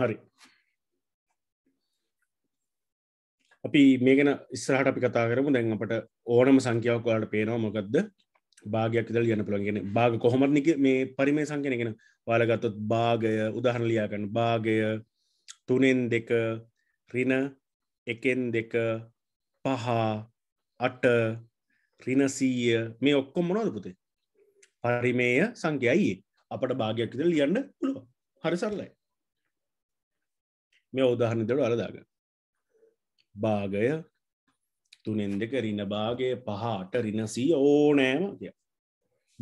හරි අපි මේකන ඉස්සරහට අපි කතා කරමු දැන් අපට ඕනම සංඛ්‍යාවක් ඔයාලට පේනවා මොකක්ද භාගයක් ඉදල් ගන්න පුළුවන් කියන්නේ භාග කොහොමද මේ පරිමේ සංඛ්‍යාව කියන ඔයාලා ගත්තොත් භාගය උදාහරණ ලියා ගන්න භාගය 3න් 2 ඍණ 1න් 2 පහ 8 ඍණ 100 මේ ඔක්කොම මොනවද පුතේ පරිමේය සංඛ්‍යාවයි අපට භාගයක් ඉදල් ලියන්න පුළුවන් හරි සරලයි මේ උදාහරණ දෙට අරදාග භාගය තුනෙන් දෙක රින භාගය පහට රිනසී ඕනෑම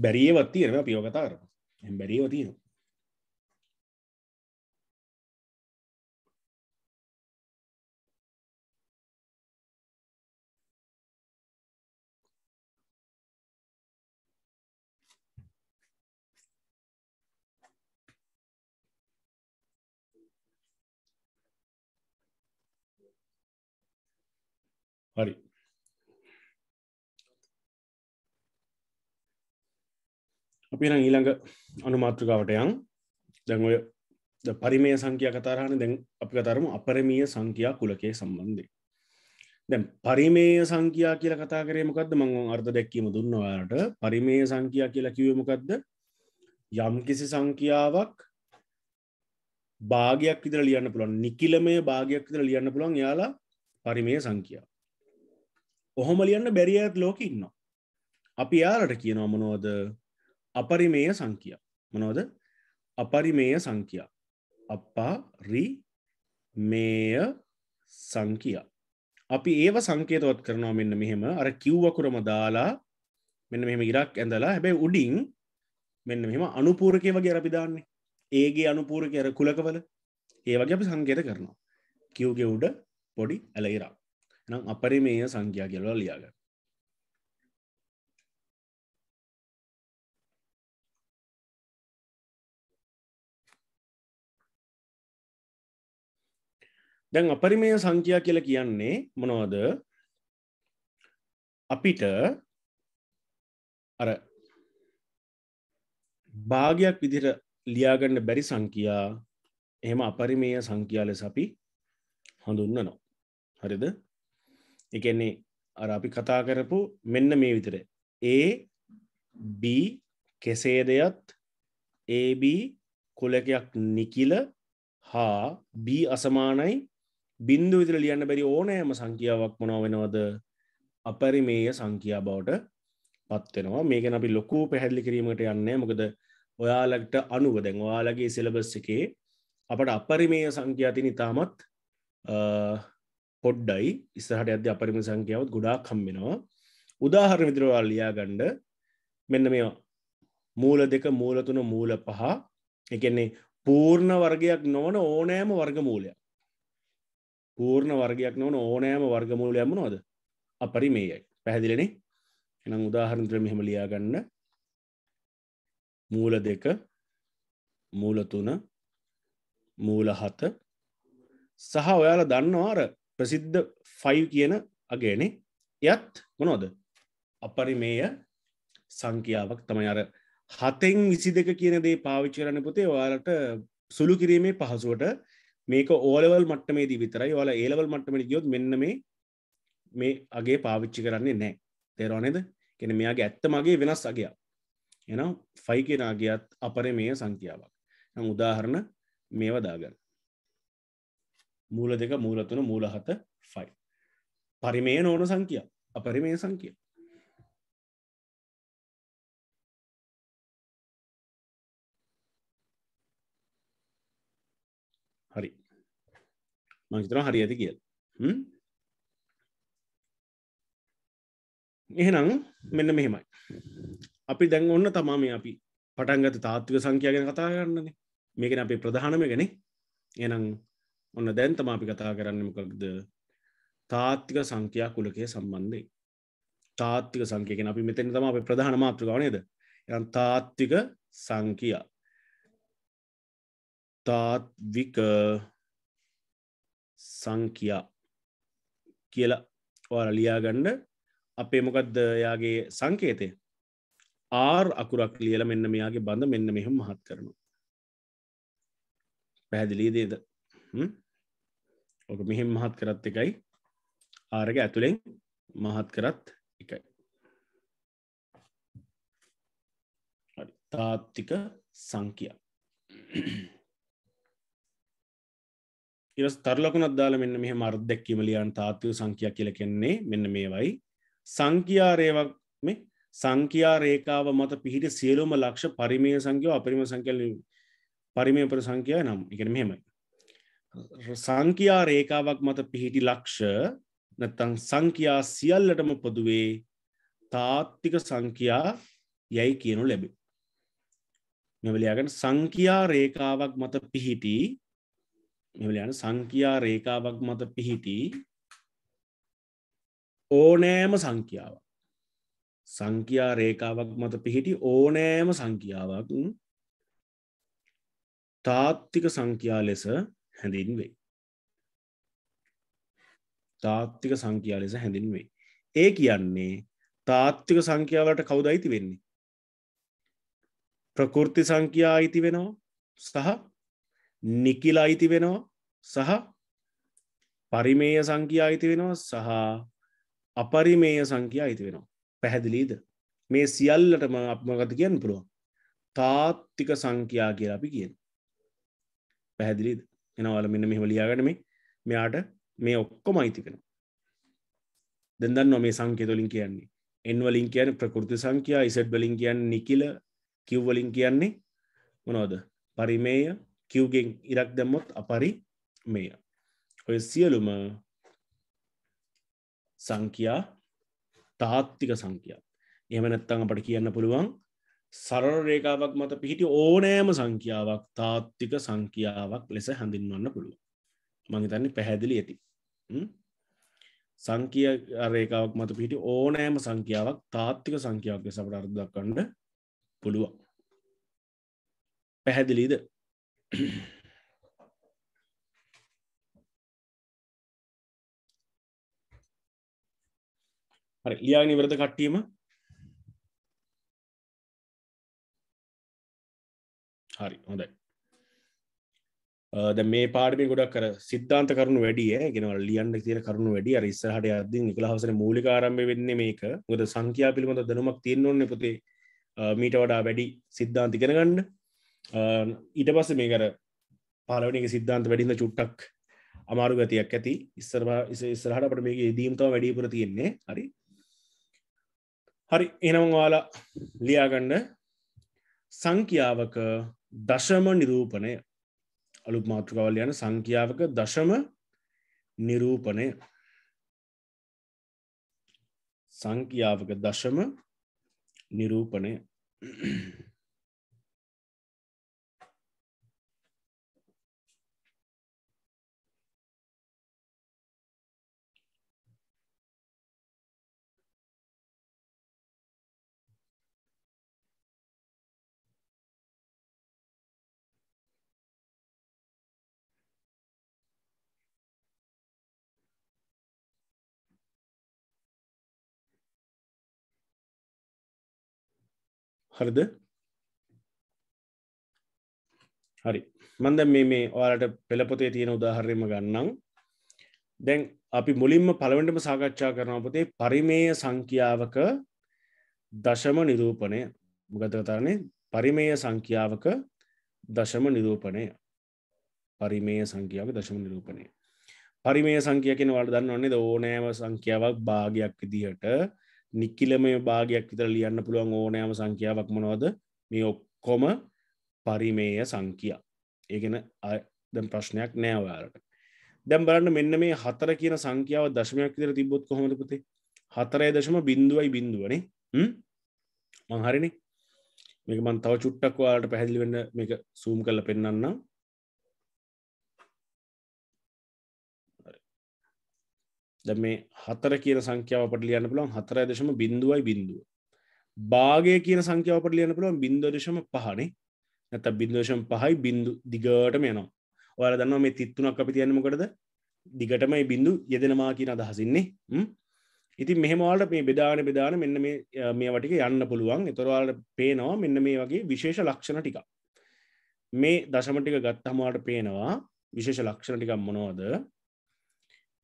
බැරියවත් තියෙනවා පියෝගතා කරම එම් බැරිව තියෙනවා あり。අපි නම් ඊළඟ අනුමාත්‍රකාවට යන් දැන් ඔය පරිමය සංකයා කතාරහන දැන් අපි කතරම අපරමීය සංකයා කුලකේ සම්බන්ධය දැන් පරිමය සංකයා කියලා කතා කරේ මොකක්ද මං අර්ථ දැක්කීම දුන්නවාට පරිමය සංකයා කියලා කිව්වේ මොකක්ද යම්කිසි සංඛ්‍යාවක් භාගයක් විදිර ලියන්න පුළුවන් නිකිලමය භාගයක් විදිර ලියන්න පුළුවන් යාලා පරිමය සංඛ්‍යාව ඔහොම ලියන්න බැරිඇත් ලෝක ඉන්න අපි යාලට කියනවා මොනවද අපරිමේය සංකයා මොනවද අපරිමේය සංකයා අපා රි මේය සංකයා අපි ඒව සංකේතවත් කරනවා මෙන්න මෙහෙම අර කිව්වකුරම දාලා මෙන්න මෙම ඉරක් ඇඳලා හැබැයි උඩින් මෙන්න මෙම අනුපූරකය වගේ රපිදාන්නේ ඒගේ අනුපූරක අර කුලකවල ඒ වගේ අපි සංකේත කරනවා කිව්ගෙ උඩ පොඩි ඇලයිරක් නම් අපරිමේය සංඛ්‍යා කියලා ලියාගන්න දැන් අපරිමය සංඛ්‍යා කියල කියන්නේ මොනවද අපිට අර භාගයක් විදිර ලියාගන්න බැරි සංකයා එහෙම අපරිමේය සංකයා ලෙස අපි හඳුන්න නො හරිද එකන්නේ අර අපි කතා කරපු මෙන්න මේ විතර ඒ B කෙසේ දෙයත් AB කොලකයක් නිකිල හා B අසමානයි බින්දු විදිර ලියන්න බැරි ඕනෑම සංකියාවක් මොනව වෙනවද අපරිමේය සංකයා බවට පත්වෙනවා මේක අපි ලොකු පැහැදිලි කිරීමට යන්නේ මොකද ඔයාලට අනුව දැන් ඔයාලගේ සිලබස් එකේ අපට අපරිමේය සංඛ්‍යාතිනි තාමත් පොඩ්ඩයි ඉස්සහට ඇද අපරිම සංඛ්‍යාවත් ගොඩා කම්මෙනවා උදාහර විදිරවා ලියා ගණ්ඩ මෙන්න මෙ මූල දෙක මූලතුන මූල පහ එකන්නේ පූර්ණ වර්ගයක් නොවන ඕනෑම වර්ගමූලයක් පූර්ණ වර්ගයක් නොවන ඕනෑම වර්ගමූලයම නොද අපරි මේයයි පැහැදිලනේ එනම් උදාහරන්ත්‍ර මෙහෙම ලියා ගන්න මූල දෙක මූලතුන මූල හත සහ ඔයාලා දන්නවාර ප්‍රසිද්ධ ෆයිව් කියන අගේනේ යත් මොනෝද අපරි මේය සංඛ්‍යාවක් තමයි අර හතෙන් විසි දෙක කියන දේ පාවිච්චි කරන පුතේ ඔයාලට සුළු කිරීමේ පහසුවට මේක ඕලවල් මට්ටමේදී විතරයි ඔයාලා ඒලවල් මට්ටමට ගියොත් මෙන්න මේ මේ අගේ පාවිච්චි කරන්නේ නෑ තේරවානේද කෙන මෙයාගේ ඇත්ත මගේ වෙනස් අගයක් එනම් ෆයි කෙනගේත් අපර මේය සංඛ්‍යාවක් උදාහරණ මේවදාගන්න මූල දෙක මූලතුන මූලහත ෆයි පරිමය නෝන සංකයා අපරිමය සංකයා හරි මහිතන හරි ඇති කියල එහෙනම් මෙන්න මෙහෙමයි අපි දැන් ඔන්න තමා මේ අපි පටන්ගත තාත්තික සංඛ්‍යාගෙන කතා කරන්නන මේකෙන අපේ ප්‍රධානම ගැන එනම් ඔන්න දැන්තම අපි කතා කරන්න මොකක්ද තාත්තික සංකයා කුලකය සම්බන්ධයි තාත්තික සංකයකෙන අපි මෙතන තම අප ප්‍රධාන මාත්‍රකාවනේද යන් තාත්තික සංකයා තාත්වික සංකයා කියලා ඔයාල ලියාගණ්ඩ අපේ මොකක්ද යාගේ සංකේතය ආර් අකුරක් ලියල මෙන්න මෙයාගේ බඳ මෙන්න මෙහම මහත් කරනවා පැහැදිලී දේද ඕක මෙහෙම මහත් කරත් එකයි ආරක ඇතුළෙන් මහත් කරත් එකයි තාත්තික සංකයා ඉරස් තරලකුණත් දාල මෙන්න මෙහ මර්දැක්කීම ලියන් තාත්තිව සංකයා කියල කෙන්නේ මෙන්න මේවයි සංකයාරේවක් මේ සංකයා රේකාව මත පිහිට සියලුම ලක්ෂ පරිමය සංකයෝ අපරිම සංකල පරිමය පර සංකයා නම් එකන මෙහෙමයි සංකයා රේකාවක් මත පිහිටි ලක්ෂ නැතන් සංකයා සියල්ලටම පොදුවේ තාත්තික සංකයා යැයි කියනු ලැබේ. මෙවලයාගෙන සංකයා රේකාවක් මත පිහිටි මෙවලයන සංකයා රේකාවක් මත පිහිටි ඕනෑම සංකියාව සංකයා රේකාවක් මත පිහිටි ඕනෑම සංකියාවක් තාත්තික සංකයා ලෙස හැඳින්වෙයි. තාත්තික සංඛ්‍යා ලෙස හැඳින්වෙයි. ඒ කියන්නේ තාත්තික සංඛ්‍යාවලට කවුද අයිති වෙන්නේ. ප්‍රකෘති සංඛ්‍යා අයිති වෙනවා සහ නිකිල අයිති වෙනවා සහ පරිමේය සංඛ්‍යා අයිති වෙනවා සහ අපරිමේය සංඛ්‍යා අයිති වෙනවා. පැහැදිලීද මේ සියල්ලටම අපමගත කියන්න පුළුවන් තාත්තික සංඛ්‍යා කියලා අපි කියන පැහැදිලිද එනවාල මෙන්න මෙහම ලියාගට මේ මෙයාට මේ ඔක්කොම අයිතිකෙන දෙදන්න මේ සංකේතුලින් කියන්නේ එන්වලින් කියන ප්‍රකෘති සංකයා ඉසට් බලින් කියන්න නිකිල කිව්වලින් කියන්නේ මොනෝද පරිමේය කිව්ගෙන් ඉරක් දැම්මොත් අපරි මේය ඔය සියලුම සංකයා තාත්තික සංකයා එහම නැත්තං අපට කියන්න පුළුවන් සරල රේකාවක් මත පිහිටි ඕනෑම සංඛ්‍යාවක් තාත්තික සංඛ්‍යාවක් ලෙස හැඳින්වන්න පුළුව මහිතන්නේ පැහැදිලි ඇති සංකිය රේකාවක් මත පිහිටි ඕනෑම සංඛ්‍යාවක් තාත්තික සංඛ්‍යාවක් සට අර්ධකණ්ඩ පුළුවන් පැහැදිලීද <clears throat> ලියානි වරද කට්ටීම හරි හොඳයි ද මේ පාඩමි ගොඩක් කර සිද්ධාන්ත කරුණු වැඩිය ගෙනවල් ලියන්න තිර කරුණු වැඩිය රිස්සහට අද නිකලහසන මූලිකාරම්ම වෙන්න මේක ගොද සංඛ්‍යා පිළිබඳ දනුමක් තියෙන්නන්න පොතේ මීට වඩා වැඩි සිද්ධාන්තිකෙනගන්න ඊට පස්ස මේ කර පාලවනික සිද්ධාන්ත වැඩින්න චුට්ටක් අමාරු ගතියක් ඇති ඉස්සරවා ඉස්සරහට අපට මේ දීම්තාව වැඩිපුර තියෙන්නේ හරි හරි එනම් වාලා ලියාගන්න සංඛ්‍යාවක දශම නිරූපණය අලුත් මාතෘකාවල් යන සංඛ්‍යාවක දශම නිරූපණය සංඛ්‍යාවක දශම නිරූපණය හරිද හරි මන්ද මේ මේ ඔයාලට පෙළපොතේ තියෙන උදාහරයම ගන්නම් දැන් අපි මුලින්ම පළවෙටම සාකච්ඡා කරන පොතේ පරිමේය සංඛ්‍යාවක දශම නිරූපණය ගතකතරන්නේ පරිමේය සංඛ්‍යාවක දශම නිරූපණය පරිමේය සංඛ්‍යාවක දශම නිරූපණය පරිමේ සංඛ්‍යයකෙන වල දන්න ඔන්නේ ඕනෑම සංඛ්‍යාවක් භාගයක් විදිහට නික්කිලම භාගයක් විතර ලියන්න පුළුවන් ඕනෑම සංඛ්‍යාවක් මොනවද මේ ඔක්කොම පරිමේය සංකයා ඒගෙන දැම් ප්‍රශ්නයක් නෑවාරට දැම් බලන්න මෙන්න මේ හතර කියන සංඛ්‍යාව දශමයක් විතර තිබොත් කොහොමද පුතේ හතරය දශම බින්දුවයි බින්දුවනේ මංහරිනේ මේක මන් තව චුට්ටක් වාට පැහැදිලි වන්න මේක සූම් කල්ල පෙන්න්නම් ද මේ හතර කියන සංඛ්‍යාව පට ලියන්න පුළුවන් හතර දශම බිඳුවයි බිඳුව භාගය කියන සංඛ්‍යාව පට ලියන්න පුළුවන් බින්දෝදශම පහනේ නැත බින්දෝෂම් පහයි බිඳු දිගටම යනවා ඔයාල දන්නවා මේ තිත්තුනක් අපි තියන්නමකටද දිගටම බිඳු යෙදෙනවා කියන අදහසින්නේ ඉති මෙහමවාලට මේ බෙදාන බෙදාන මෙන්න මේ වටික යන්න පුළුවන් එතොරවාලට පේනවා මෙන්න මේ වගේ විශේෂ ලක්ෂණ ටික මේ දශමටික ගත්තහමාට පේනවා විශේෂ ලක්ෂණ ටිකක් මොනෝද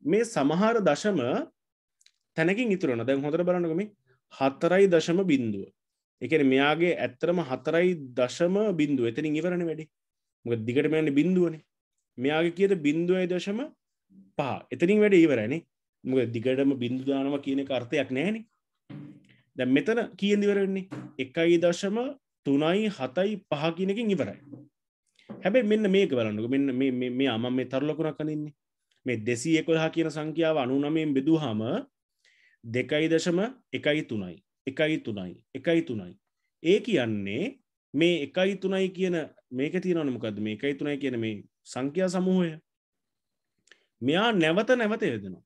මේ සමහර දශම තැනකින් ඉතුරන දැන් හොඳර බලන්නකම හත්තරයි දශම බින්දුව එකන මෙයාගේ ඇත්තරම හතරයි දශම බින්දුව එතනින් ඉවරණ වැඩි මොක දිගට මෙයන්න බින්දුවනේ මෙයාගේ කියද බින්දුවයි දශම පහ එතනින් වැඩ ඉවරනේ මොක දිගටම බින්දුදානම කියන කර්ථයක් නෑනේ දැ මෙතන කියදිවරන්නේ එකයි දශම තුනයි හතයි පහ කියනකින් ඉවරයි හැබැ මෙන්න මේක බලන්නක මෙන්න මේ අම මේ තරලකුණක් කනින්නේ මේ දෙසී එකොළහ කියන සංඛ්‍යාව අනුනමයෙන් බෙදුහම දෙකයි දශම එකයි තුනයි එකයි තුනයි එකයි තුනයි ඒ කියන්නේ මේ එකයි තුනයි කියන මේක තියෙනනමකද මේ එකයි තුනයි කියන මේ සංඛ්‍යා සමූහය මෙයා නැවත නැවත යදෙනවා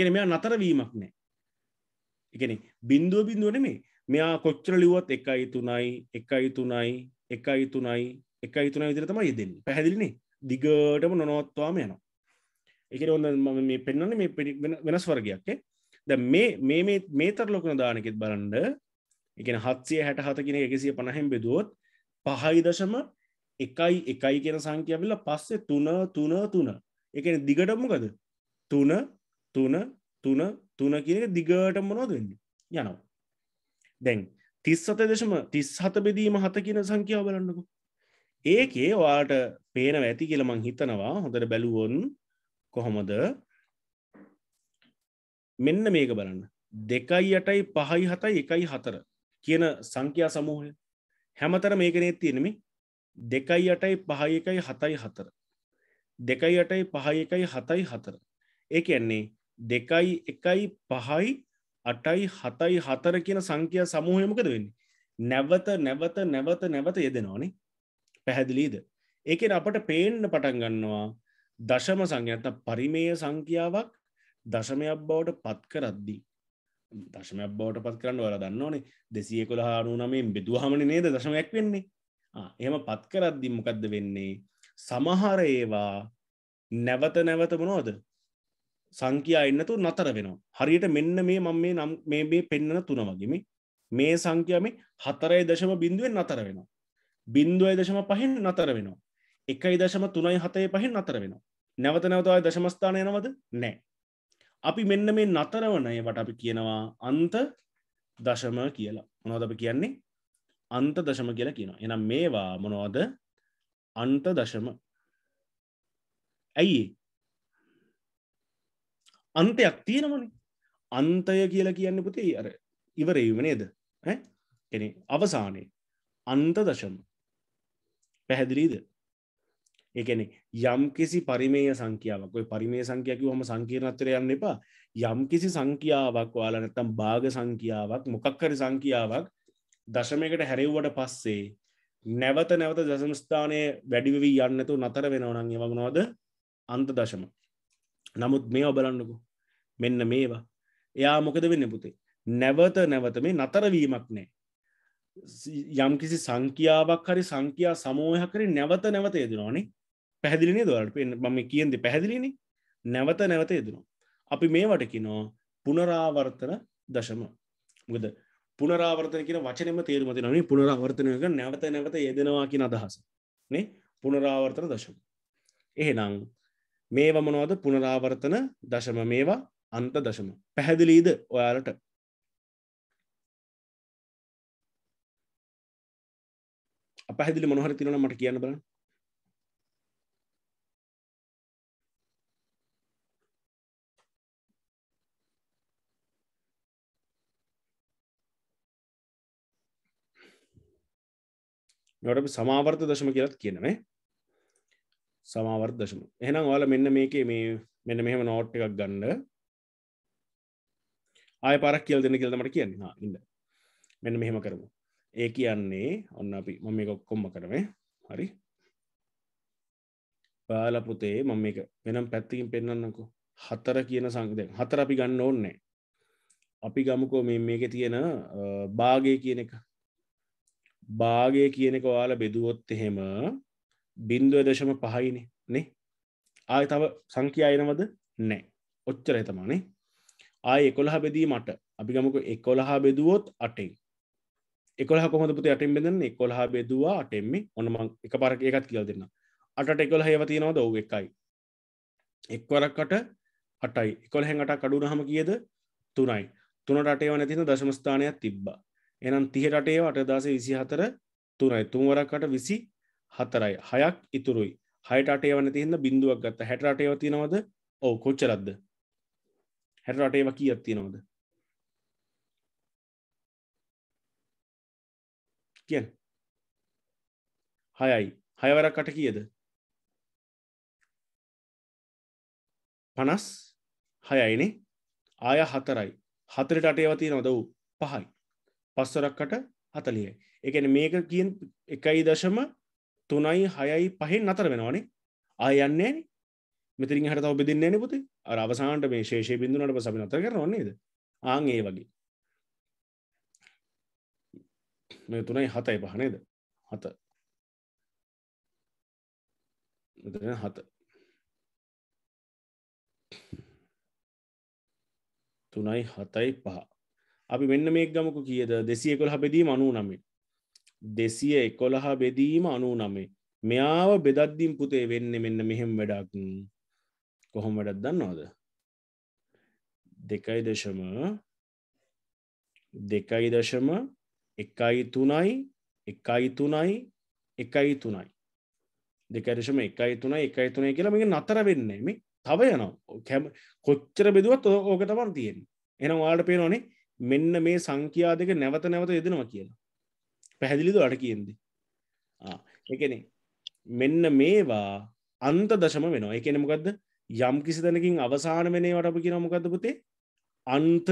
ගෙන මෙයා නතර වීමක් නෑ එකන බින්දුව බින්දුව නෙමේ මෙයා කොච්චර ලිවත් එකයි තුනයි එකයි තුනයි එකයි තුනයි එකයි තුනයි විදිර තමයි යෙදෙන්නේ පැහැදිලිනේ දිගටම නොනොත්වාම යනවා එක ඔන්න ම මේ පෙන්න්නන මේ වෙනස් වර්ගයක්ේ ද මේ මේතර ලොකුණ දානකෙත් බලන්ඩ එකන හත්සය හැට හත කෙන එකසිය පණහැම් බෙදුවොත් පහයි දශම එකයි එකයි කියෙන සංකයාවෙල පස්සේ තුන තුන තුන එකන දිගටමකද තුන තුන තුන තුන කියන දිගටම මොනොද වෙන්න යනවා දැන් තිස් සත දශම තිස් හත බෙදීම හත කියන සංකයාව බලන්නකු ඒකේ වාට පේන ඇති කියලමං හිතනවා හොඳට බැලුවොන් කොහොමද මෙන්න මේක බලන්න දෙකයි යටයි පහයි හතයි එකයි හතර කියන සංඛ්‍යා සමූහය හැමතර මේකනෙත් තියෙනෙමි දෙකයි යටයි පහයි එකයි හතයි හතර දෙකයි යටයි පහයි එකයි හතයි හතර ඒ කියන්නේ දෙකයි එකයි පහයි අටයි හතයි හතර කියන සංඛ්‍යා සමූහයමකද වෙන්නේ නැවත නැවත නැවත නැවත යෙදෙනවානේ පැහැදිලීද ඒකෙන් අපට පේන්න පටන් ගන්නවා දශම සංයත පරිමය සංඛ්‍යාවක් දශමයක් බවට පත් කරද්දී දශමයක් බවට පත් කරන්න වල දන්න ඕනේ දෙසිය කොළ හාරු නමෙන් බෙදුහමන නේද දශමයක් වෙන්නේ එහෙම පත් කරද්දි මොකක්ද වෙන්නේ සමහර ඒවා නැවත නැවත මොනෝද සංකයා එන්නතු නතර වෙනවා හරියට මෙන්න මේ මම මේ නම් මේ මේ පෙන්නන තුන වගේම මේ සංඛ්‍යාමේ හතරයි දශම බිඳුවෙන් නතර වෙනවා බින්දුවයි දශම පහෙන් නතර වෙනවා එකයි දශම තුනයි හතය පහෙන් අතර වෙනවා. නැවත නැවතයි දශමස්ථාන යනවද නෑ. අපි මෙන්න මේ නතරවනයවට අපි කියනවා අන්ත දශම කියලා මොනවද අපි කියන්නේ අන්ත දශම කියලා කියනවා එනම් මේවා මොනවද අන්ත දශම ඇයි අන්තයක් තියෙනමන අන්තය කියලා කියන්න පුතේ අර ඉවරවීම නේද එන අවසානයේ අන්ත දශම පැහැදිලීද ඒකැනෙ යම් කිසි පරිමේය සංකියාවක් ඔය පරිමේ සංකයකි හොම සංකීර්ණත්තර යන්න එපා යම් කිසි සංකියාවක් වාලා නැත්තම් භාග සංකියාවක් මොකක්කර සංකියාවක් දශමයකට හැරෙව්වට පස්සේ නැවත නැවත දසමස්ථානය වැඩිවී යන්නතු නතර වෙනවනන් එවමනවාද අන්ත දශම නමුත් මේ ඔබලන්නකු මෙන්න මේවා එයා මොකද වෙන්න පුතේ නැවත නැවත මේ නතරවීමක් නෑ යම් කිසි සංකියාවක් හරි සංකයා සමෝහ කරි නැවත නැවත යදෙනවානේ පැහදිලිනේ දොලට මම කියන්ද පැහැදිලිනි නැවත නැවත යෙදනවා. අපි මේවට කිනෝ පුනරාවර්තන දශම ගද පුනරාවර්තන කියෙන වචනම තේරුමති නේ පුනරාවර්තනයක නැවත නැවත යෙදෙනවා කියෙන අදහස නේ පුනරාවර්තන දශම. එහෙනම් මේ වමනවාද පුනරාවර්තන දශම මේවා අන්ත දශම පැහැදිලීද ඔයාලට පැදිලි මොහර තිරන මට කියන්න බලන්න නොට සමාවර්ත දශම කියලත් කියනවේ සමාවර් දශම එහෙනම් ඔයාල මෙන්න මේකේ මේ මෙන්න මෙහෙම නෝට් එකක් ගන්න ආය පරක් කියල් දෙන්න කියලමට කියන්න ඉන්න මෙන්න මෙහෙම කරමු ඒ කියන්නේ ඔන්න අපි මම මේ ඔක්කොම්ම කරමේ හරි බාලපුතේ මම එක වෙනම් පැත්තිකින් පෙන්න්නන්නකු හතර කියන සංකදය හතර අපි ගන්න ඕන්නේ අපි ගමුකෝ මේ මේක තියෙන බාගය කියන එක භාගය කියනෙක ඔයාල බෙදුවොත් එහෙම බින්දුව දශම පහයිනේ නේ ආය තව සංඛ්‍යයනවද නෑ ඔච්චර එතමානේ ආය එකොළහ බෙදීමට අපි ගමක එකොළහා බෙදුවොත් අටෙන් එකොළ කොමද පුති අටෙන් බෙදන්න එකොළහා බෙදවා අටෙම්ම ඔන්නම එක පරක එකත් කියල් දෙන්න අට එකොළ හයවතියෙනවා දව් එකයි එක්වරක්කට අටයි එකොළ හැඟට කඩුනහම කියද තුනයි තුනට අටේව නැතින දශමස්ථානයක් තිබ්බා එනම් තිහටටේ අටදස විසි හතර තුනයි තුන්වරක්කට විසි හතරයි හයක් ඉතුරුයි හයටටේ වන තියන්න බිඳුවක් ගත්ත හැටටේව තියෙනවද ඕ කොච්චරද්ද හැටටේ වකී අත්තිනවද කියන් හයයි හයවරක් කට කියද පනස් හයයිනේ ආය හතරයි හතරට අටේවතිය නොද වූ පහයි පස්වරක්කට හතලිය එකන මේක කියෙන් එකයි දශම තුනයි හයයි පහෙන් අතර වෙනවානේ ආයන්නේ මෙතිරින් හට ඔබ දෙන්න නපුති අවසාන්ට මේ ශේෂය බිඳුනට සබි අතර කරන්නේද ආං ඒ වගේ මේ තුනයි හතයි පහනේද හත හත තුනයි හතයි පහ අපි මෙන්න මේක් ගමකු කියද දෙසිය කොළහ බෙදීම අනූ නමේ දෙසිය එකොළහ බෙදීම අනූ නමේ මෙයාව බෙදද්දිම් පුතේ වෙන්න මෙන්න මෙහෙම වැඩක් කොහොම වැඩක් දන්නවාද දෙකයි දශම දෙකයි දශම එකයි තුනයි එකයි තුනයි එකයි තුනයි දෙකරශම එකයි තුනයි එකයි තුනයි කියලා මේ නතර වෙන්නේ මේ තව යනවා කැම කොච්චර බෙදුවත් ඕක තමන් තියෙන එනම් වාට පේනවානේ මෙන්න මේ සංඛ්‍යා දෙක නැවත නැවත යෙදෙනවා කියලා පැහැදිලිද අට කියදි එකන මෙන්න මේවා අන්ත දශම වෙනවා එකනෙමකක්ද යම් කිසි තැනකින් අවසාන වෙනේ වටප කියෙන මොකද පුතේ අන්ත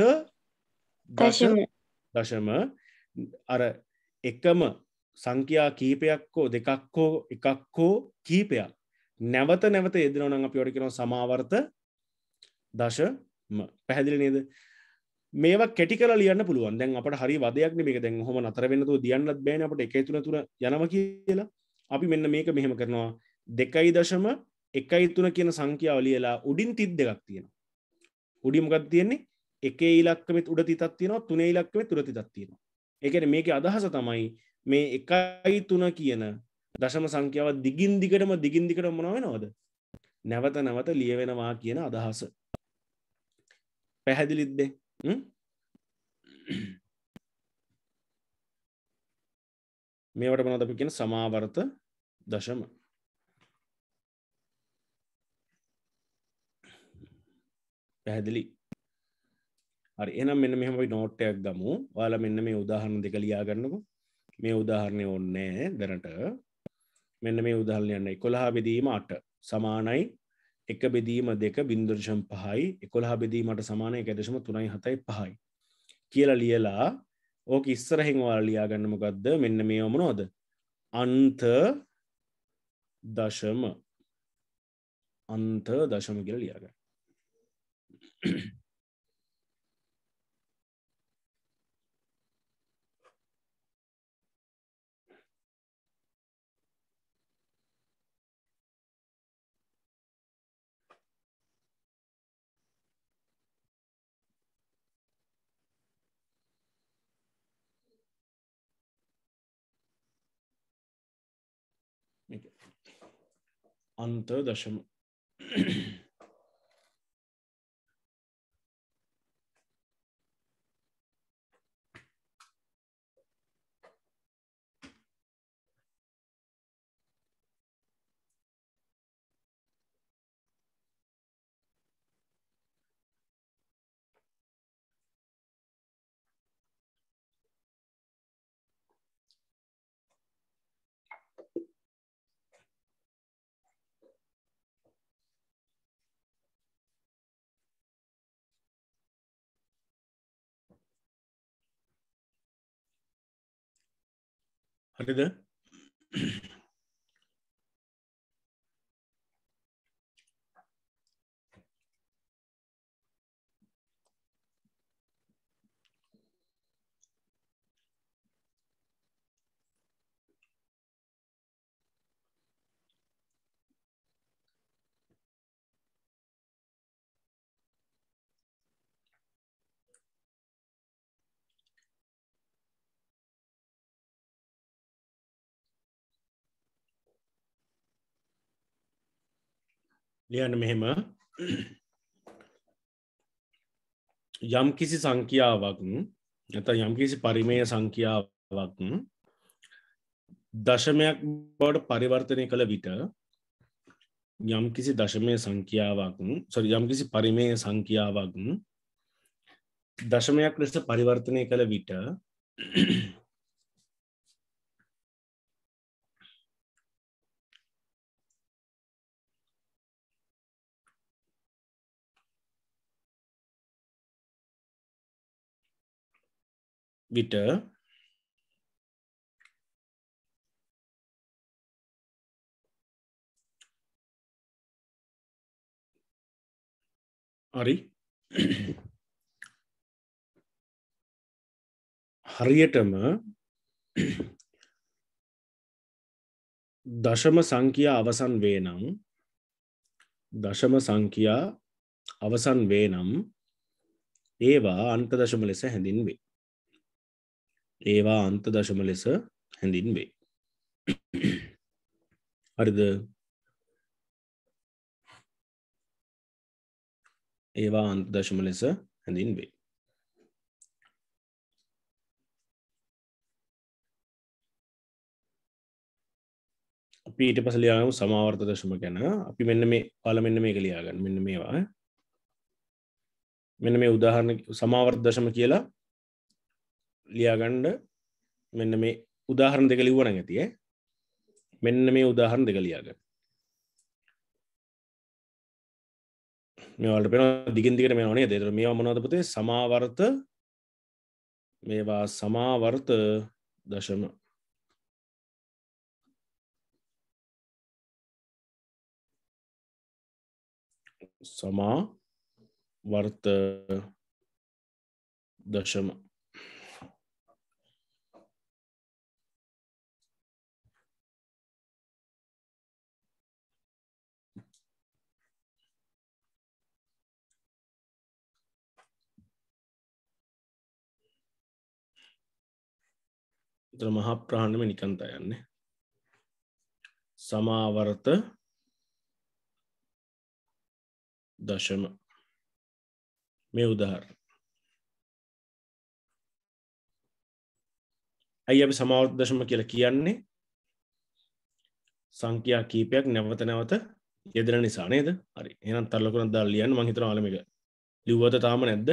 දශම අර එකම සංඛ්‍යා කීපයක් හෝ දෙකක් හෝ එකක් හෝ කීපයක් නැවත නැවත එදනවන අප යොඩ කෙනවා සමාවර්ත දශ පැහැදිලි නේද මේවා කෙටිකර ලියන්න පුළුවන් දැන් අපට හරි වදයක් මේක දැන් හොම අතර වෙන්නතු දියන්නත් බෑන අපට එක තුන තුර යනම කියලා අපි මෙන්න මේක මෙහෙම කරනවා දෙකයි දශම එකයි තුන කියන සංඛ්‍යාව ලියලා උඩින් තිත් දෙකක් තියෙනවා උඩිමකක් තියෙන්නේ එක ඉලක්කමත් උඩ තිතත් තියෙනවා තුනේ ඉලක්කම තුර තිතත් තියෙනවා එකන මේක අදහස තමයි මේ එකයි තුන කියන දශම සංඛ්‍යාව දිගින් දිගටම දිගින් දිකට මොනවෙනවද නැවත නැවත ලියවෙනවා කියන අදහස පැහැදිලිද්දේ Hm? මේවට මොනවද අපි කියන සමාවර්ත දශම පැහැදිලි හරි එහෙනම් මෙන්න මෙහෙම අපි නෝට් එකක් ගමු ඔයාලා මෙන්න මේ උදාහරණ දෙක ලියා ගන්නකො මේ උදාහරණය ඕනේ දැනට මෙන්න මේ උදාහරණය යන 11 බෙදීම 8 සමානයි එක බෙදීම දෙක බින්දුර්ශම් පහයි එකොළහ බෙදීමට සමානය ඇදශම තුනයි හතයි පහයි කියල ලියලා ඕක ඉස්සරහෙන්වාල ලියා ගන්නමකක්ද මෙන්න මේ ඔමනෝද අන්ත දශම අන්ත දශම කියල ලියාගන්න अंतदशम Hadi de ලියන්න මෙහෙම යම් කිසි සංඛ්‍යාවක් ඇත යම් කිසි පරිමය සංඛ්‍යාවක් දශමයක් බවට පරිවර්තනය කළ විට යම් කිසි දශමය සංඛ්‍යාවක් සොරි යම් කිසි පරිමය සංඛ්‍යාවක් දශමයක් ලෙස පරිවර්තනය කළ විට විට හරි හරියටම දශම සංඛ්‍යා අවසන් වේ නම් දශම සංඛ්‍යා අවසන් වේ නම් ඒවා අන්තදශම ලෙස හැඳින්වේ. ඒවා අන්ත දශම ලෙස හැඳින් වේ හරිද ඒවා අන්ත දශම ලෙස හැඳින් වේ අපි ඊට පස ලියාම සමාවර්ත දශම ගැන අපි මෙන්න මේ පල මෙන්න මේ කලියාගන්න මෙන්න මේවා මෙන්න මේ උදාහරණ සමාවර්ත දශම කියලා ලියාගණ්ඩ මෙන්න මේ උදාහරණ දෙක ලිව්වන ඇතිය මෙන්න මේ උදාහරණ දෙක ලියාග මේවලට පෙන දිගින්දිකට මේ ඕනේ දෙතර මේ මොනාදපතේ සමාවර්ත මේවා සමාවර්ත දශම සමා වර්ත දශම එතර මහා ප්‍රහණම නිකන්තා යන්නේ සමාවරත දශම මේ උදාහර ඇයි අපි සමාවර්ත දශම කියල කියන්නේ සංකයා කීපයක් නැවත නැවත යෙදර නිසා නේද හරි එනම් තල්ලකුණ දල්ලියන් මහිතර ආලමික ලිව්වත තාම නැද්ද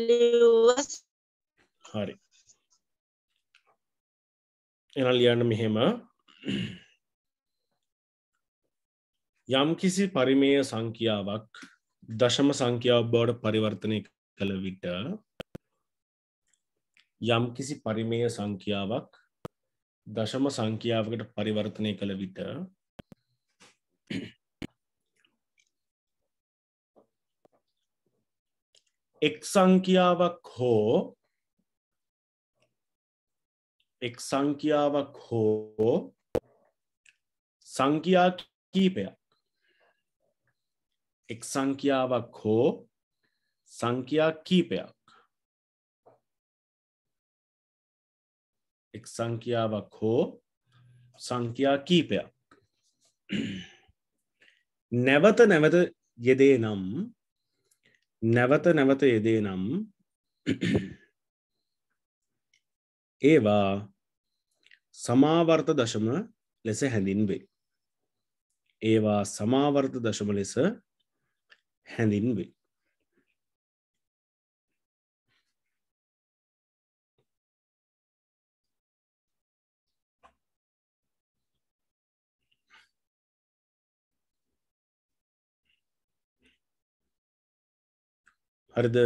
ලිව්වස් හරි එන ලියන්න මෙහෙම යම් කිසි පරිමය සංඛ්‍යාවක් දශම සංඛ්‍යාව බවට පරිවර්තනය කළ විට යම් කිසි පරිමය සංඛ්‍යාවක් දශම සංඛ්‍යාවකට පරිවර්තනය කළ විට එක් සංඛ්‍යාවක් හෝ එක් සංඛ්‍යාවක් හෝ සංඛ්‍යා කීපයක් එක් සංඛ්‍යාවක් හෝ සංඛ්‍යා කීපයක් එක් සංඛ්‍යාවක් හෝ සංඛ්‍යා කීපයක් <clears throat> නැවත නැවත යෙදේ නම් නැවත නැවත යෙදේ නම් ඒවා සමාවර්ත දශම ලෙස හැඳින්වේ. ඒවා සමාවර්ත දශම ලෙස හැඳින්වේ. හරිද හරි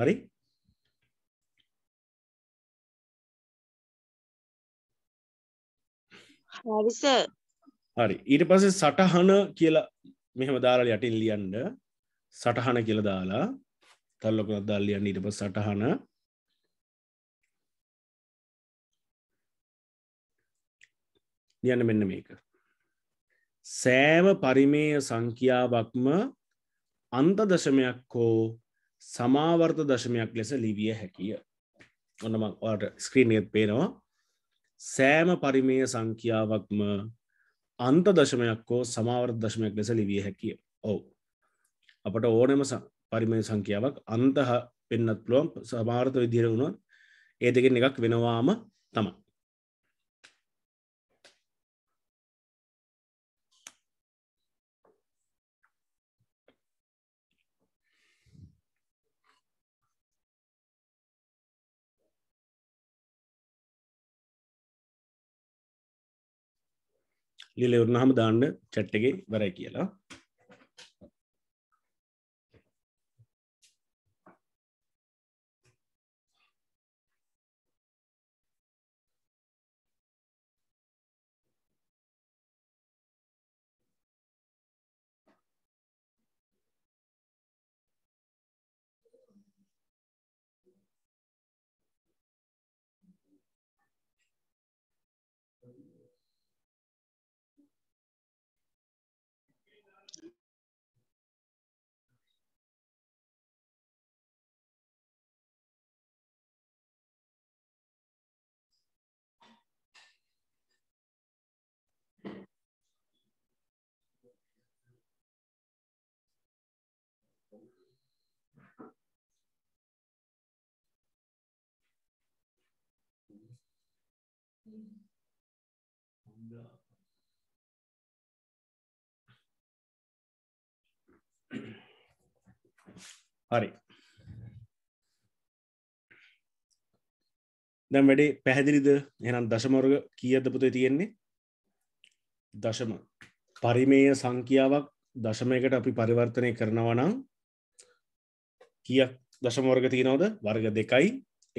හරිස හරි ඊට පස්සේ සටහන කියලා මෙහෙම දාලා යටින් ලියන්න සටහන කියලා දාලා තල්ලකුණක් දාලා ලියන්න ඊට පස්සේ සටහන ලියන්න මෙන්න මේක සෑම පරිමේය සංඛ්‍යාවක්ම අන්තදශමයක් හෝ සමාවර්ත දශමයක් ලෙස ලිවිය හැකිය. ඔන්නම ඔට ස්ක්‍රීනයත් පේනවා සෑම පරිමේය සංඛ්‍යාවක්ම අන්ත දශමයක් හෝ සමාවර්ත දශමයක් ලෙස ලිවිය හැකිය ඔවු අපට ඕනෙම පරිමය සංඛ්‍යාවක් අන්තහ පෙන්න්නත් පුළුවන් සමාර්ථ විදිර වුණොත් ඒ දෙකෙන් එකක් වෙනවාම තමයි ලිලවරණ හම දාන්න චට්ටගේ වරයි කියලා හරි දැම් වැඩේ පැහැදිලිද එනම් දශමෝර්ග කියද පුතේ තියෙන්නේ දශම පරිමය සංඛ්‍යාවක් දශමයකට අපි පරිවර්තනය කරනවනම් කියක් දශමෝර්ග තියෙනවද වර්ග දෙකයි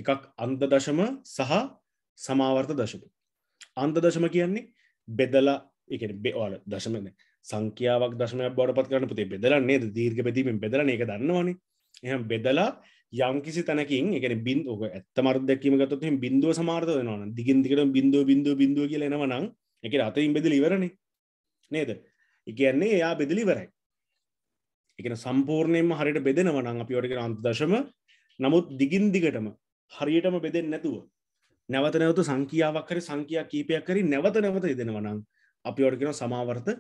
එකක් අන්ද දශම සහ සමාවර්ත දශම අන්ද දශම කියන්නේ බෙදලා එක බේවාල දශමන සංඛ්‍යාවක් දශමය බොඩපත් කරන පුතේ බෙදලා නේද දීර්ග පැදීමෙන් බෙදල එක දන්නවානේ එහම් බෙදලා යම්කිසි තැනකින් එක බින්දුව ඇත්තමර දැකීම ගතත් බින්දුව සමාර්ථ වෙනවා දිගින්දිකට බින්දුව බින්දුව බින්දුව කියල එනවනම් එක අතයින් බෙදලි ඉවරණ නේද එකන්නේ එයා බෙදලිවරයි එකන සම්පූර්ණයම හරිට බෙදෙනවනම් අපි ොටක අන්තදශම නමුත් දිගින් දිගටම හරියටම බෙදෙන් නැතුව නැවත නැවත සංකියාවක් හරි සංකයා කීපයක් කරි නැවත නැවත ඉදෙනවනම් අපි ඔටකෙන සමාවර්ථ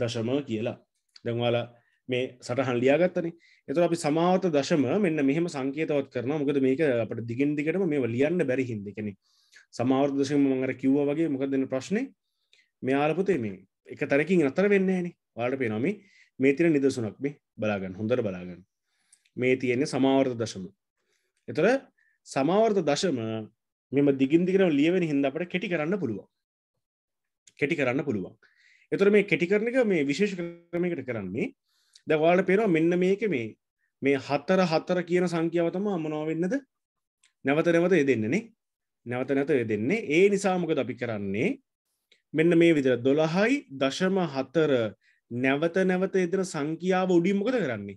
දශම කියලා දැන්වාලා මේ සටහන් ලියාගත්තන එතු අපි සමාවත දශම මෙන්න මෙහම සංකේතවත් කරන මොකද මේක අපට දිගින් දිගටම මේ ලියන්න බැරි හින්ද කෙනෙ සමාවර්දශම මඟර කිව්ව වගේ මොකක් දෙන්න ප්‍රශ්නය මෙයාලපුතේ මේ එක තරකින් අතර වෙන්න හනි වාට පේනොමි මේ තින නිදසුනක් මේ බලාගන්න හොඳර බලාගන්න මේ තියෙන්නේ සමාවර්ත දශම එතර සමාවර්ත දශම මෙම දිගින්දිකරම ලියවෙන හින්ද අපට කෙටි කරන්න පුළුවන් කෙටි කරන්න පුළුවන් එතර මේ කෙටිකරණක මේ විශේෂ ක්‍රමයකට කරන්නේ ද වාලට පේනවා මෙන්න මේක මේ මේ හත්තර හත්තර කියන සංඛ්‍යාව තම අමනාවෙන්නද නැවත නැවත දෙන්නනේ නැවත නැත දෙන්නේ ඒ නිසාමකද අපි කරන්නේ මෙන්න මේ විදිර දොළහයි දශම හතර නැවත නැවත එදන සංඛ්‍යාව උඩිමකද කරන්නේ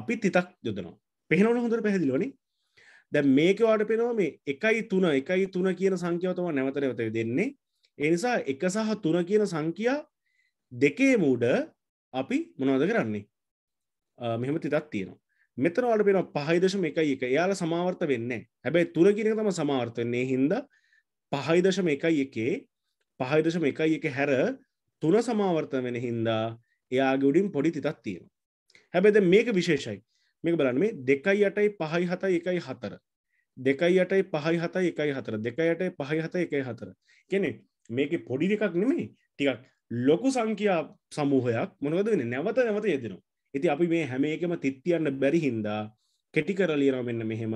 අපි තිතක් යොදනවා පෙහෙනවන හොඳට පැහැදිලෝනි දැ මේකවාට පෙනවා මේ එකයි තුන එකයි තුන කියන සංඛ්‍යාවතම නැවත නැවත දෙන්නේ එනිසා එක සහ තුන කියන සංඛ්‍යා දෙකේ මූඩ අපි මොනවද කරන්නේ මෙහම තිතත් තියෙනවා මෙතර වලට පෙන පහයිදශම එකයි එක එයාල සමාවර්ත වෙන්න හැබැයි තුරකිරක තම සමාවර්තන්නේ හින්ද පහයිදශම එකයි එකේ පහයිදශම එකයි එක හැර තුන සමාවර්ත වෙන හින්දා එයා ගුඩින් පොඩි තිතත් තියෙනවා හැබැද මේක විශේෂයි මේක බලන්න මේ දෙකයි යටයි පහයි හතයි එකයි හතර දෙකයි යටයි පහයි හතයි එකයි හතර දෙකයි යටයි පහයි හතයි එකයි හතර කෙනෙ මේක පොඩි දෙකක් නෙමේ ටිකක් ලොකු සංකයා සමූහයක් මොනකද වෙන නැවත නැවත යෙදෙනවා ඇති අපි මේ හැම එකම තිත්තියන්න බැරි හින්දා කෙටි කරලියනවා මෙන්න මෙහෙම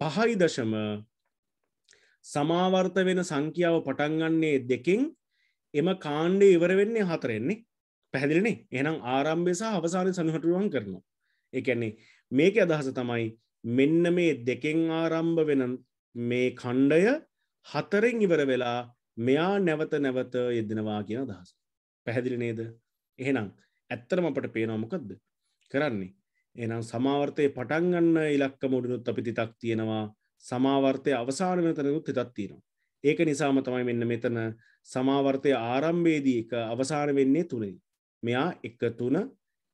පහයි දශම සමාවර්ත වෙන සංඛ්‍යාව පටන්ගන්නේ දෙකින් එම කාණ්ඩේ ඉවර වෙන්නේ හතරෙන්නේ පැහැදිලිනේ එනම් ආරම්භය සහ අවසානය සඳහටුවන් කරනවා එකන්නේ මේක අදහස තමයි මෙන්න මේ දෙකෙන් ආරම්භ වෙන මේ කණ්ඩය හතරෙන් ඉවර වෙලා මෙයා නැවත නැවත යෙදෙනවා කියන අදහස පැහැදිලි නේද එහෙනම් ඇත්තරම අපට පේනවා මොකක්ද කරන්නේ එනම් සමාවර්තය පටන්ගන්න ඉලක්ක මුඩනුත් අපි තිතක් තියෙනවා සමාවර්තය අවසාන මෙතනකුත් තිතත් තියෙනවා ඒක නිසාම තමයි මෙන්න මෙතන සමාවර්තය ආරම්භේදී එක අවසාන වෙන්නේ තුනෙයි මෙයා එක තුන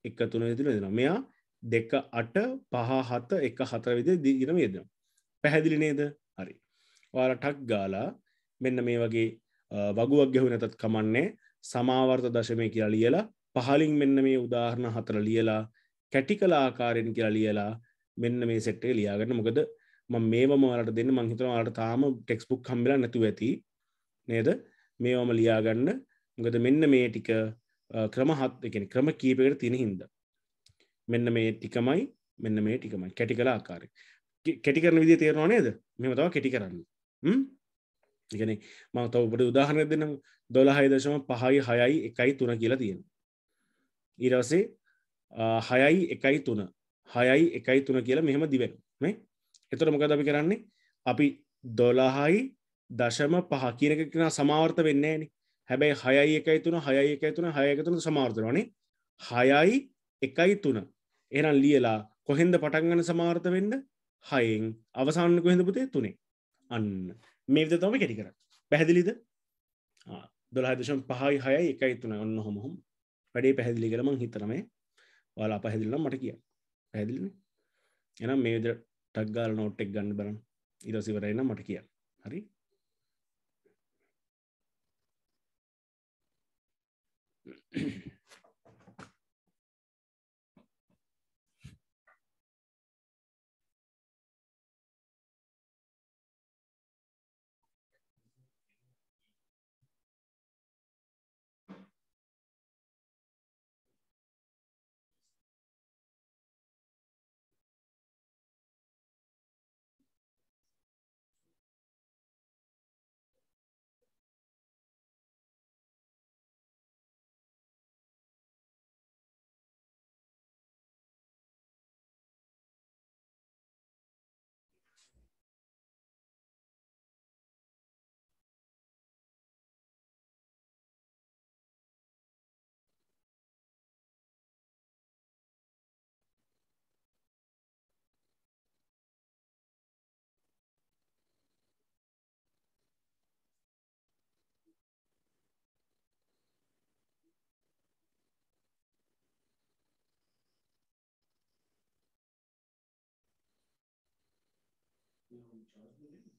එක තුන විදිර දෙෙන මෙයා දෙක අට පහ හත එක හතර විදි දිගනම යෙදෙන පැහැදිලි නේද හරි වාලටක් ගාලා මෙන්න මේ වගේ වගුවක් ගැහු නැතත් කමන්නේ සමාවර්ත දශමය කියලා ලියලා පහලින් මෙන්න මේ උදාහරණ හතර ලියලා කැටි කළ ආකාරයෙන් කියලා ලියලා මෙන්න මේ සෙට්ටේ ලියාගන්න මොකද ම මේවම වලට දෙන්න මංහිතවාට තාම ටෙක්ස්බුක් කම්බිල නැතු ඇති නේද මේවම ලියාගන්න මොකද මෙන්න මේ ටික ක්‍රම හත් එකෙන ක්‍රම කීපකට තියෙන හින්ද මෙන්න මේ ටිකමයි මෙන්න මේ ටිකමයි කැටි කළ ආකාරය කැටි කරන විදි තේරවා නේද මෙමතාව කෙටි කරන්න එකන මං තව ඔබට උදාහරණ දෙනම් දොළහයි දශම පහයි හයයි එකයි තුන කියලා තියෙන ඊරවසේ හයයි එකයි තුන හයයි එකයි තුන කියලා මෙහෙම දිවෙන මේ එතොට මොකද අපි කරන්නේ අපි දොළහයි දශම පහ කියනක කෙන සමාර්ථ වෙන්නේ න හැබැයි හයයි එකයි තුන හයයි එකයි තුන හයකතුන සමාර්ථරනේ හයයි එකයි තුන එනම් ලියලා කොහෙන්ද පටන්ගන සමාර්ථ වෙන්න හයිෙන් අවසාන්න කොහෙඳ පුතේ තුනේ අන්න මේ විද තම කෙටි කර පැහැදිලිද දොලාදශම් පහයි හය එකයි තුන ඔන්න හොමහොම වැඩේ පැහැදිලි කරමං හිතරමේ වාලා පැහැදිල්ලම් මට කිය පැහැදිලින එනම් මේද ටක්ගාල නෝට්ටෙක් ගන්න බරම් ඉරසිවරන්න මට කිය හරි Mm-hmm. uyanacağız değil mi?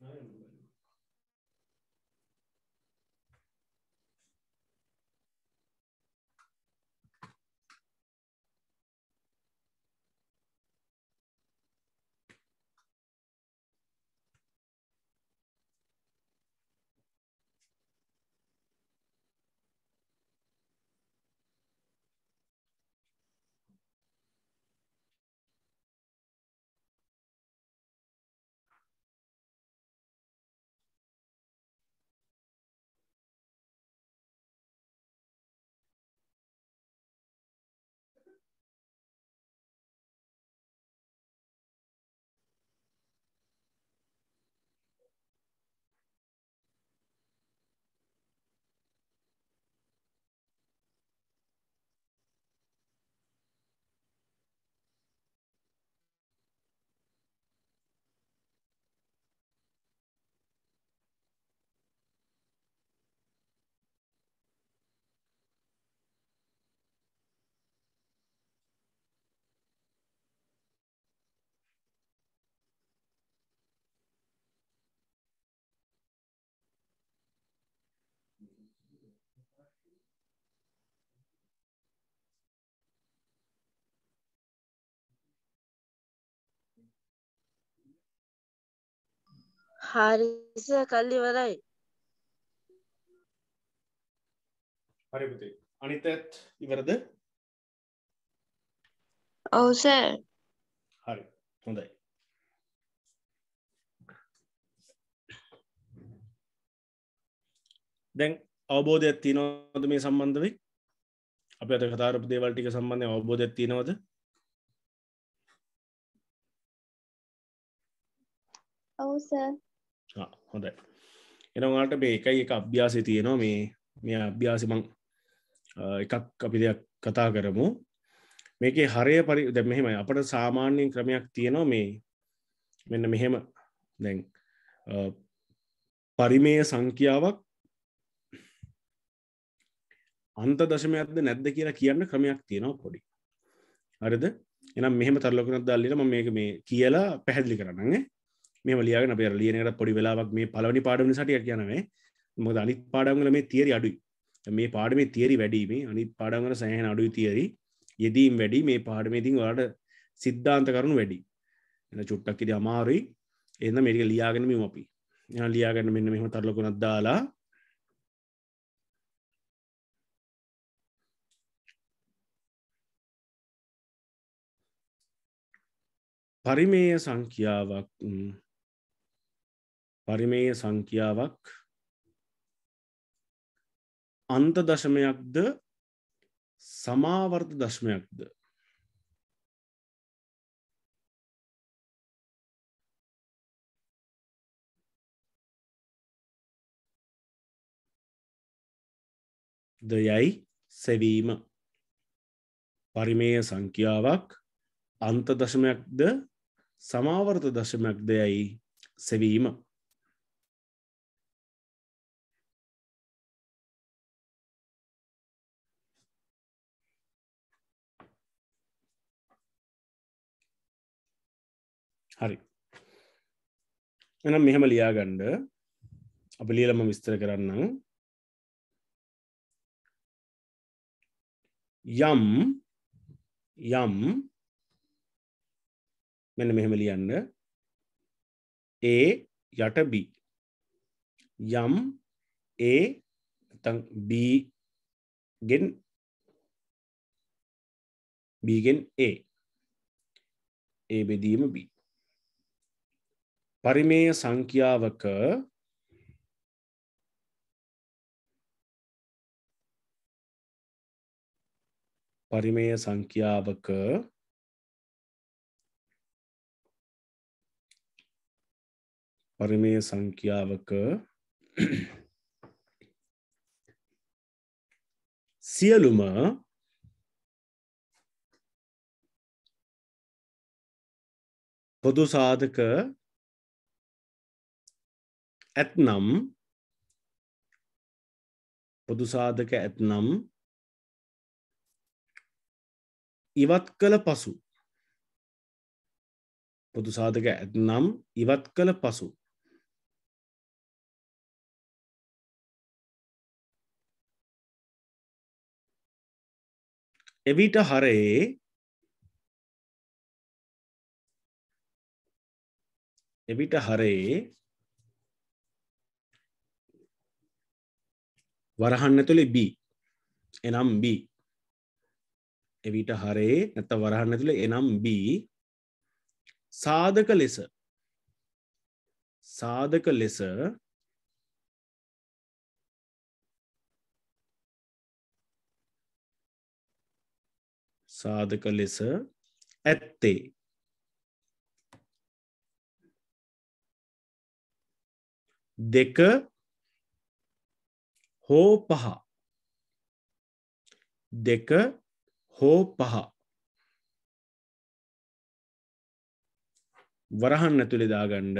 Hayır. හරිස කල්ලිවරයි හරිපුතේ අනිතත් ඉවරද ඔවුස හරි හොඳයි දැන් අවබෝධයක් තියනවද මේ සම්බන්ධව අප ඇත කතාරපු දේවල් ටික සම්බන්ධය අවබෝධයක් තියනවද ඔවුස හොඳයි එනවාට මේ එකයි එක අභ්‍යාසය තියෙනවා මේ මේ අභ්‍යාසිමං එකක් අපි දෙයක් කතා කරමු මේකේ හරය පරි දැ මෙහෙම අපට සාමාන්‍යයෙන් ක්‍රමයක් තියෙනවා මේ මෙන්න මෙහෙම දැන් පරිමය සංඛ්‍යාවක් අන්ත දශමයක්ද නැද්ද කියලා කියන්න ක්‍රමයක් තියෙනවා පොඩි හරිද එනම් මෙහෙම තරලකනත් දල්ලිට මේක මේ කියලා පැහැදිලි කරන්නන්නේ මේ ලියගෙන පෙර ලියනකට පොඩි වෙලාවක් මේ පලවනි පාඩම සටිය කියනවේ මොද අනිත් පාඩංගල මේ තිේරි අඩුයි මේ පාඩමේ තිේරි වැඩීමේ අනිත් පාඩංගල සෑහන අඩුයි තිේරි යෙදීම් වැඩි මේ පාඩමේතින් ඔයාට සිද්ධාන්ත කරනු වැඩි එ චුට්ටක්කිද අමාරුයි එන්න මේක ලියාගෙනම අපි එ ලියාගන්න මෙන්න මෙහම තරලකුණක් දාලා පරිමේය සංඛ්‍යාවක් පරිමේය සංඛ්‍යාවක් අන්ත දශමයක්ද සමාවර්ත දශමයක්ද ද යැයි සැවීම පරිමේය සංඛ්‍යාවක් අන්ත දශමයක්ද සමාවර්ත දශමයක් දෙයයි සෙවීම හරි එනම් මෙහෙම ලියාගණ්ඩ අප ලියලම විස්තර කරන්න යම් යම් මෙන්න මෙහෙම ලියන්න ඒ යටබි යම් ඒ බීගෙන් බීගෙන් ඒ ඒ බෙදීම බී පරිමේය සංඛ්‍යාවක පරිමේය සංඛ්‍යාවක පරිමේය සංඛ්‍යාවක සියලුම පොදු සාධක ඇත්නම් පොදුසාධක ඇත්නම් ඉවත් කළ පසු පොදුසාධක ඇත්නම් ඉවත් කළ පසු එවිට හරයේ එවිට හරයේ වරහන්න තුළේ B එනම් B එවිට හරේ නැත වරහන්න තුළ එනම් B සාධක ලෙස සාධක ලෙස සාධක ලෙස ඇත්තේ දෙක හෝ පහ දෙක හෝ පහ වරහන්න ඇතුළේ දාගණ්ඩ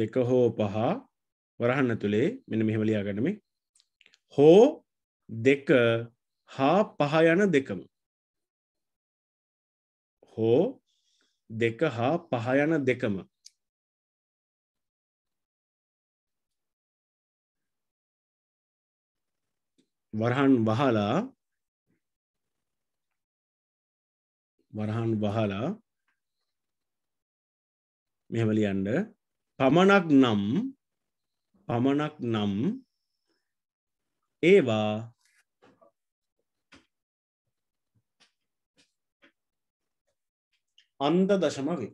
දෙක හෝ පහ වරහන්න තුළේ මෙන මෙහෙමලියාගනම හෝ දෙක හා පහ යන දෙකම හෝ දෙක හා පහ යන දෙකම වරහන් වහලා වරහන් වහලා මෙහෙම ලියන්න පමණක් නම් පමණක් නම් ඒවා අන්ද දශම වේ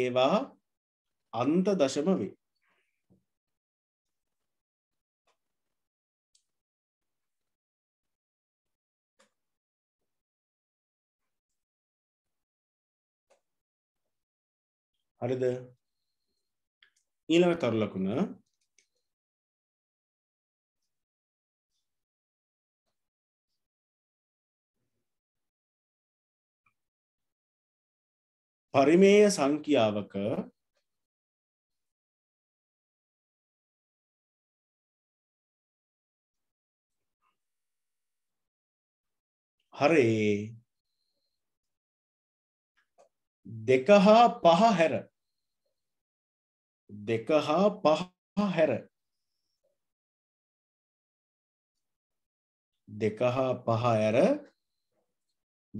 ඒවා අන්ත දශම වේ හරිද ඊළඟ තරු ලකුණ පරිමේය සංඛ්‍යාවක හරේ දෙක හා පහ හැර දෙක හා පහ හැර දෙක හා පහ ඇර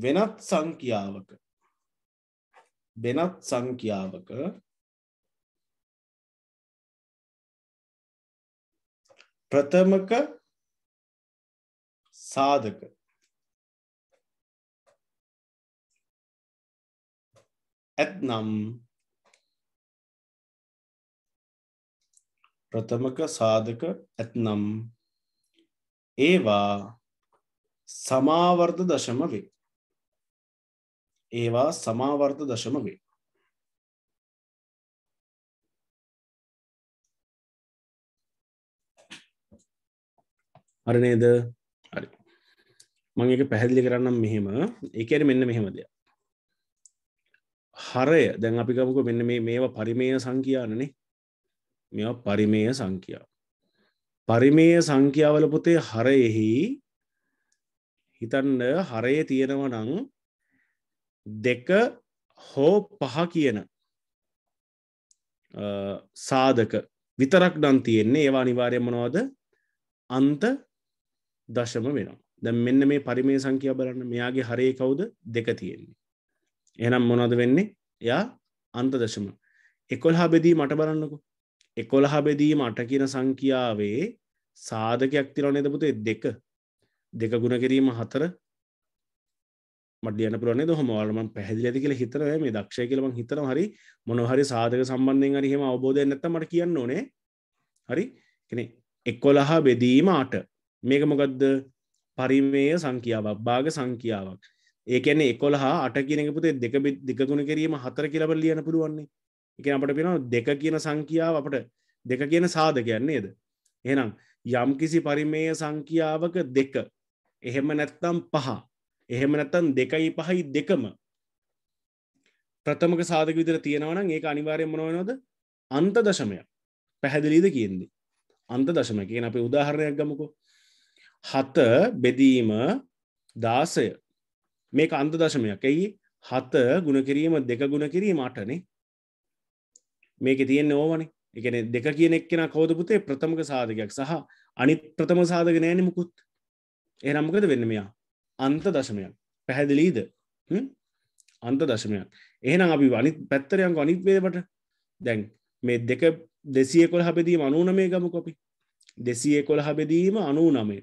වෙනත් සංඛ්‍යාවක වෙනත් සංඛ්‍යාවක ප්‍රථමක සාධක ඇත්නම් ප්‍රථමක සාධක ඇත්නම් ඒවා සමාවර්ධ දශම වේ. ඒවා සමාවර්ධ දශම වේ. හරි නේද? හරි. මම ඒක පැහැදිලි කරන්නම් මෙහෙම. ඒ කියන්නේ මෙන්න මෙහෙම දෙයක්. හරය දැන් අපි ගමුකෝ මෙන්න මේ මේවා පරිමේය සංඛ්‍යානනේ. මෙ පරිමය සංකියාව. පරිමය සංඛ්‍යාවල පුතේ හරයෙහි හිතන්න හරය තියෙනව නං දෙක හෝ පහ කියන සාධක විතරක් නම් තියෙන්නේ ඒවා අනිවාර්යම මොනවද අන්ත දශම වෙනවා. දැන් මෙන්න මේ පරිමේ සංඛ්‍යාව බලන්න මෙයාගේ හරේ කවුද දෙක තියෙන්නේ. එහෙනම් මොනවද වෙන්නේ? එයා අන්ත දශම. 11 බෙදී මට බලන්නකෝ. එකොළහ බෙදීම අට කියන සංඛ්‍යාවේ සාධකයක් තිරව නේද පුතේ දෙක දෙක ගුණ කිරීම හතර මඩියන පුරන හොමවලම පැදිලි ඇති කියල හිතර මේ දක්ෂය කියලම හිතන හරි මොනහරි සාධක සම්බන්ධයෙන් හරි හෙම අවබෝධය නැත මට කියන්න ඕනේ හරි කෙනෙ එක්කොලහා බෙදීම අට මේක මොකක්ද පරිමය සංකියාවක් භාග සංකියාවක් ඒකැන එකොල හා අට කියනක පුතේ දෙක දෙකගුණ කිරීම හතර කියලබ ලියන පුළුවන්නේ එක අපට පෙන දෙක කියන සංකියාව අපට දෙක කියන සාධකයන්නේද එනම් යම් කිසි පරිමේය සංකියාවක දෙක එහෙම නැත්තම් පහ එහෙම නැත්තන් දෙකයි පහයි දෙකම ප්‍රථමක සාධක විතර තියෙනවනම් ඒක අනිවාරය මොනවනොද අන්ත දශමයක් පැහැදිලීද කියදි අන්ත දශම කියන අපි උදාහරණයක් ගමකු හත බෙදීම දාසය මේක අන්ත දශමයක් ඇයි හත ගුණ කිරීම දෙක ගුණ කිරීම අටනේ මේක තියෙන්න්න ඕවනේ එකන දෙක කියනෙක් කෙන කවද පුතේ ප්‍රථමක සාධකයක් සහ අනිත් ප්‍රථම සාධක නෑන මුකුත් එනම්කද වෙන්න මෙයා අන්ත දශමයක් පැහැදිලීද අන්ත දශමයක් එහනම් අපි වනිත් පැත්තරයන් අනිත් වේවට දැන් මේ දෙක දෙසිය කොළ හබෙදීම අනුනමේ ගම කොපි දෙසිය කොළ හබෙදීම අනු නමේ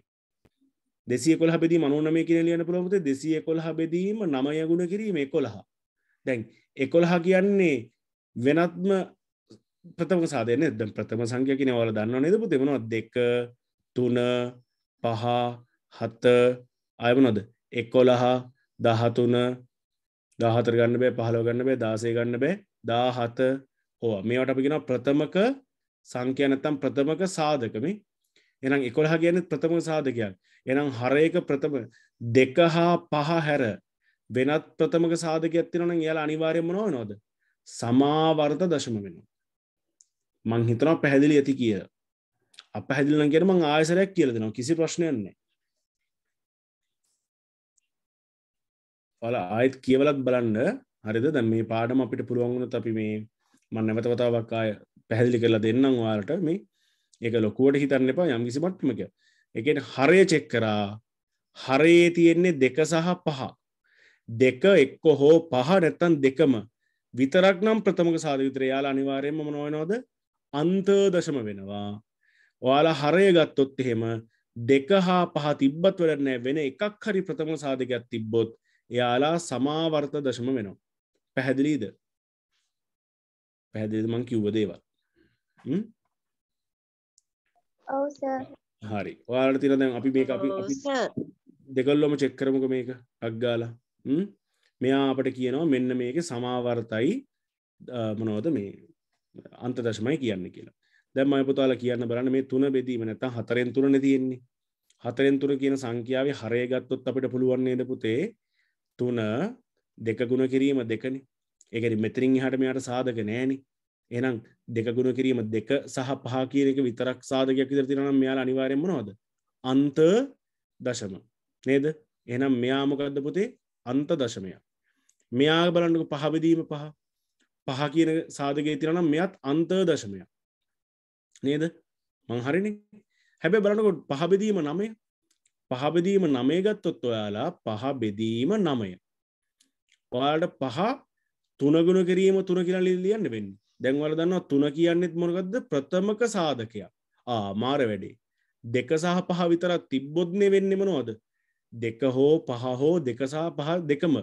දෙසිය කොළ හබෙදීම අනුනමේ කියෙන ලියන පුළොමතේ දෙසිය කොළ හබෙදීම නමයගුණ කිරීම කොළහා දැන් එකොළහ කියන්නේ වෙනත්ම ප්‍රථම සාධයන ද ප්‍රථම සංඛ්‍ය කියන වල දන්න නද පුතිබුණවා දෙක තුන පහ හත්ත අයමනොද එක්කොලහා දහතුන දාහතර ගන්න බෑ පහලෝ ගන්න බෑ දාසේ ගන්න බෑ දාහත ඕ මේවට අපිගෙන ප්‍රථමක සංඛ්‍යනත්තම් ප්‍රථමක සාධකමි එනම් එකොළහ කියන ප්‍රථම සාධකයක් එනම් හරයක ප්‍රථම දෙක හා පහ හැර වෙනත් ප්‍රථමක සාධකයක් තිනන යාලා අනිවාර්යම නොව නොද සමාවර්ත දශම වෙනවා මං හිතනව පැහැදිලි ඇති කිය අප හැදිලන ගෙන මං ආයසරයක් කියල දෙනවා කිසි ප්‍රශ්නයන්නේ ඔල ආයත් කියවලත් බලන්න හරිද දැ මේ පාඩම අපිට පුළුවන්ගුණ අපි මේ මන්න නැවතවතාවක් අය පැහැදිලි කරලා දෙන්නම් වාලට මේ ඒක ලොකුවට හිතන්න එපා යම් කිසි මට්ටමක එකට හරය චෙක් කරා හරයේ තියෙන්නේ දෙක සහ පහ දෙක එක්කො හෝ පහ නැත්තන් දෙකම විතරක් නම් ප්‍රථමක සාධවිතර යාලා අනිවාරයෙන්ම නොවනෝද අන්තර්දශම වෙනවා ඔයාලා හරය ගත්තොත් එහෙම දෙක හා පහ තිබ්බත් වලනෑ වෙන එකක් හරි ප්‍රථම සාධකයක් තිබ්බොත් එයාලා සමාවර්ත දශම වෙනවා පැහැදිලීද පැහැදිලි මං කිව්ව දේවල් හරි ඔයාලට තිර දැන් අපි මේක අපි දෙකල්ලොම චෙක් කරමුක මේක අක්ගාලා මෙයා අපට කියනවා මෙන්න මේක සමාවර්තයි මොනෝද මේ අන්ත දශමයි කියන්න කියලා දැම අයපුතාල කියන්න බලන්න මේ තුන බෙදීම නැත හතරෙන් තුරන තියෙන්නේ හතරෙන් තුර කියන සංඛ්‍යාව හරය ගත්තොත් අපට පුළුවන්නේද පුතේ තුන දෙක ගුණ කිරීම දෙකන එකරි මෙතරින් හට මෙයාට සාධක නෑනි එනම් දෙකගුණ කිරීම දෙක සහ පහ කියරක විතරක් සාධකයක් විදරතිනම් මෙයාල අනිවාරයෙන් මොනවාද අන්ත දශම නේද එනම් මෙයාමකක්ද පුතේ අන්ත දශමයක් මෙයා බලන්නක පහබදීම පහ පහ කියන සාධකය තිරනම් මෙයත් අන්තර් දශමය නේද මංහරින හැබැ බලනකොට පහබෙදීම නමේ පහබෙදීම නමේ ගත්තොත් ඔයාලා පහ බෙදීම නමය ඔයාට පහ තුනගුණ කිරීම තුන කියලා ලිල්ලියන්න වෙන්න දැන්වල දන්නවා තුන කියන්නෙත් මොනකක්ද ප්‍රථමක සාධකයක් ආමාර වැඩේ දෙක සහ පහ විතරක් තිබ්බොත්නේ වෙන්නෙම නොවද දෙක හෝ පහ හෝ දෙකසා පහ දෙකම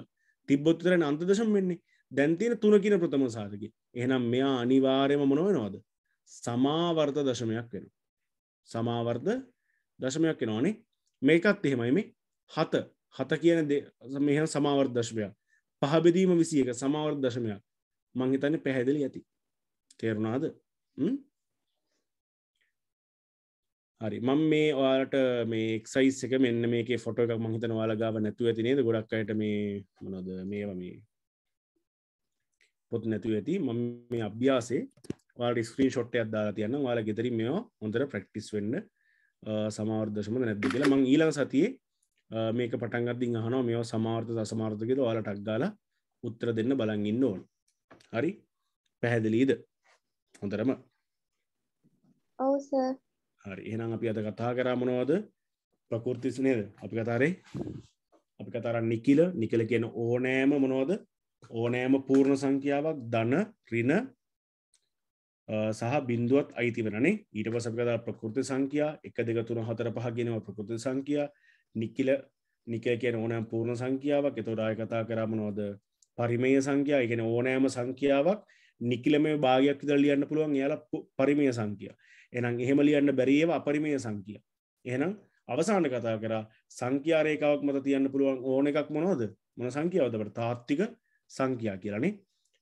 තිබ්බොත්තරෙන් අන්තදශම් වෙන්නේ දැන්තින තුන කියන ප්‍රථම සාධක එහනම් මෙයා අනිවාර්යම මොනවනවාද සමාවර්ත දශමයක් වෙන සමාවර්ධ දශමයක් වෙනවානේ මේකත් එහෙමයි මේ හත හත කියන මෙහ සමාවර් දශමයක් පහබෙදීම විසි එක සමාවර් දශමයක් මංහිතන්න පැහැදිලි ඇති තේරුණාද හරි මං මේ ඔයාට මේ එක්සයිස් එක මෙන්න මේක ෆොට එකක් මහිතන වාලාගාව නැතුව ඇති නේද ගොඩක් අයට මේ මොනොද මේවා මේ පොත් නැතු ඇති ම මේ අභ්‍යාසේ වාට ස්ක්‍රීන් ෂොට් අදදාලා තියන්න වාල ගෙතර මෙ හොඳර ප්‍රක්ටිස් වෙන්න සමාර්දශම නැද්ද කියලා මං ඊලක සතියේ මේක පටන්ගත්දිින් අහනෝ මෙෝ සමාර්ථ සමාර්ථකෙද වාල ටක්ගාලා උත්තර දෙන්න බලන්ගන්න ඕන් හරි පැහැදිලීද හොඳරම ඔවස හරි එනම් අපි අද කතා කරා මොනවද ප්‍රකෘතිස් නේද අපි කතාරේ අපි කතාරන්න නිකිල නිකල කියන ඕනෑම මොනවද ඕනෑම පූර්ණ සංඛ්‍යාවක් දන රින සහ බින්දුවත් අයිති වනේ ඊට පසකදා ප්‍රකෘති සංකයා එක දෙක තුන හතර පහගෙනව ප්‍රකෘති සංකයා නික්කිල නික කියන ඕනෑම් පූර්ණ සංඛ්‍යාවක් එතොඩාය කතා කරම නොද පරිමය සංඛ්‍යා එකෙන ඕනෑම සංඛ්‍යාවක් නිකිලම භාගයක් විදර ලියන්න පුළුවන් යාල පරිමය සංඛ්‍යා එනම් එහෙම ලියන්න බැරිව අපරිමය සංඛ්‍යා එහනම් අවසාන කතා කර සංඛ්‍යාරේකාවක් මත තියන්න පුළුවන් ඕන එකක් මොනෝද මොන සංඛ්‍යාවදට තාත්තික සංකයා කියරනේ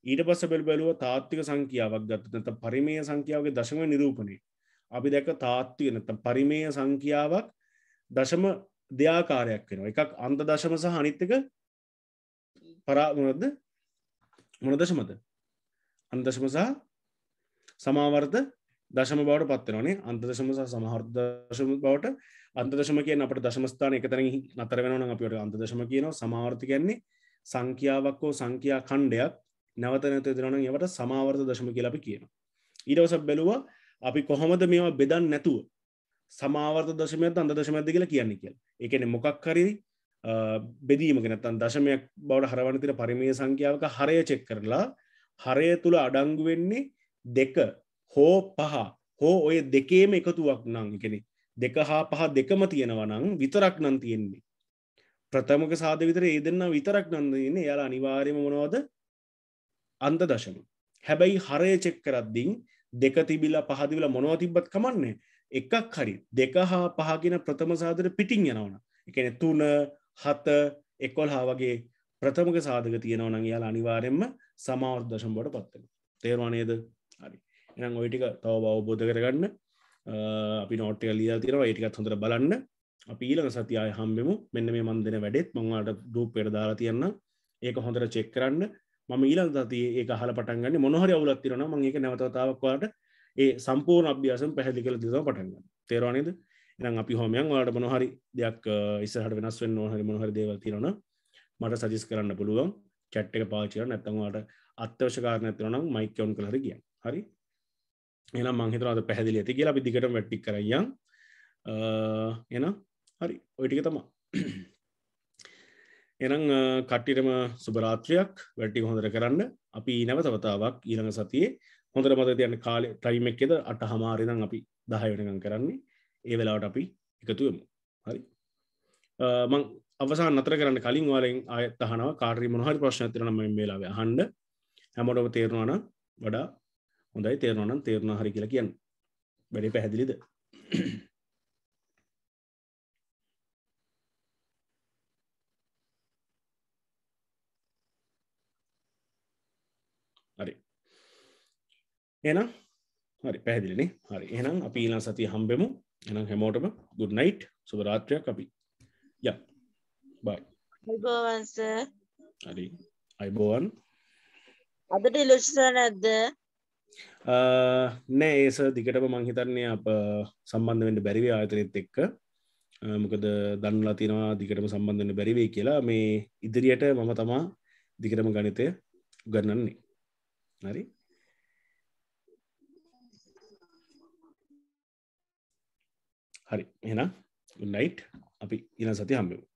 ඊට පස බැල් බැලුව තාත්තික සංකියාවක් ගත්තනත පරිමය සංකියාවගේ දශම නිරූපණය අපි දැක තාත්තිය නත පරිමය සංකියාවක් දශම දෙයාකාරයක් වෙන එකක් අන්ත දශම සහ අනිත්තක පරාමනද මොනදශමද අන්දශම සහ සමාවර්ධ දශම බවට පත්වනේ අන්තදශම සහ සමහර්ධ දශම බවට අන්තදශම කිය අපට දශමස්ථාන එකතන නතර වෙනවන අපට අන්තදශම කියනවා සමාර්ථ කියන්නේ සංඛ්‍යාවක් හෝ සංඛ්‍යා කණ්ඩයක් නැවතනත දෙරන ඒවට සමාවර්ත දශම කියලපි කියන. ඊටවස බැලුව අපි කොහොමද මේවා බෙදන් නැතුව සමාවර්ත දශමයත් අන්ද දශමයද කියලා කියන්නේ කියල එකන මොකක් හරි බෙදීම ගෙනත්තන් දශමයක් බවට හරවනතිර පරිමය සංඛ්‍යාවක හරය චෙක් කරලා හරය තුළ අඩංගු වෙන්නේ දෙක හෝ පහ හෝ ඔය දෙකේම එකතුවක් නං එකෙනෙ දෙක හා පහ දෙකම තියෙනවනං විතරක් නන් තියෙන්නේ ප්‍රථමක සාධ විතර ඒ දෙන්න විතරක් නන්දන්න යාලා අනිවාර්යම මොනවද අන්ත දශම හැබැයි හරය චෙක් කරද්දිින් දෙක තිබිලා පහදිවිල මොනව තිබ්බත් කමන්නේ එකක් හරි දෙක හා පහගෙන ප්‍රථම සාදර පිටිං යනවන එකන තුන හත එකොල් හා වගේ ප්‍රථමක සාධක තියෙනවන යාලා අනිවාරෙන්ම සමවර්දශම් බොඩ පත්වෙන තේරවානේද හරි එනම් ඔයිටික තව අවබෝධ කරගන්න අපි නෝට්ටික ලියල් තිරවා ඒටිකත් හොඳර බලන්න අපීලක සතියාය හම්බෙමු මෙන්න මේ මන්දන වැඩෙත් මංවාට ගරුප් පෙරදාලා තියන්න ඒක හොඳට චෙක් කරන්න මම ඊල දතිය ඒ හල පටන්ගන්න මොහරි අවුලත්තිරන මංඒක නැවතාවක්වාට ඒ සම්පූර් අභ්‍යාසම් පැහදි කළ දිව පටන්ගන්න තේරවානද එනම් අපි හොමයන් වාට මොහරි දෙයක් ඉස්සහට වෙනස් වෙන් නොහරි මොහර දේව තිරන මට සජිස් කරන්න පුළුවන් චැට් එක පාචර නැත්තවාට අත්‍යවශකාරන ඇතිරනම් මයිකවුන් කළහර කිය හරි එනම් මංහිතරද පැහදිල ඇති කියලා අපි දිකට වැට්ටි කරයන් එනම් හරි ඔයිටික තමා <clears throat> එනම් කට්ටිටම සුභරාත්‍රයක් වැටි හොඳර කරන්න අපි නැවතවතාවක් ඊළඟ සතියේ හොඳර මත තියන්න කාලෙ ටයිමක් එෙද අට හමාරිදං අපි දහයනකං කරන්නේ ඒ වෙලාවට අපි එකතුයමු හරි මං අවසා නතර කරන්න කලින් වලෙන් අයත්තහන කාරරි මොහරි ප්‍රශ්න තිරනම වෙලාව හන්ඩ හැමොටම තේරවාන වඩා හොඳයි තේරවානන් තේරුණ හරි කියලා කියන්න වැඩි පැහැදිලිද එනම් හරි පැහදිලිනේ හරි එනම් අපි ඊලා සති හම්බෙමු එනම් හැමෝටම ගුඩ් නයිට් සුබරාත්‍රයක් අපි ය බයිබෝවන්ස හරි අයිබෝවන් අදට ඉලොෂ නැද්ද නෑ ඒස දිගටම මංහිතන්නේ අප සම්බන්ධ වෙන්ට බැරිව ආතනෙත් එක්ක මොකද දන්ලා තිනවා දිගටම සම්බන්ධන්න බැරිවේ කියලා මේ ඉදිරියට මම තමා දිගටම ගණිතය ගන්නන්නේ හරි हरि है ना गुड नाइट अभी इन सती हम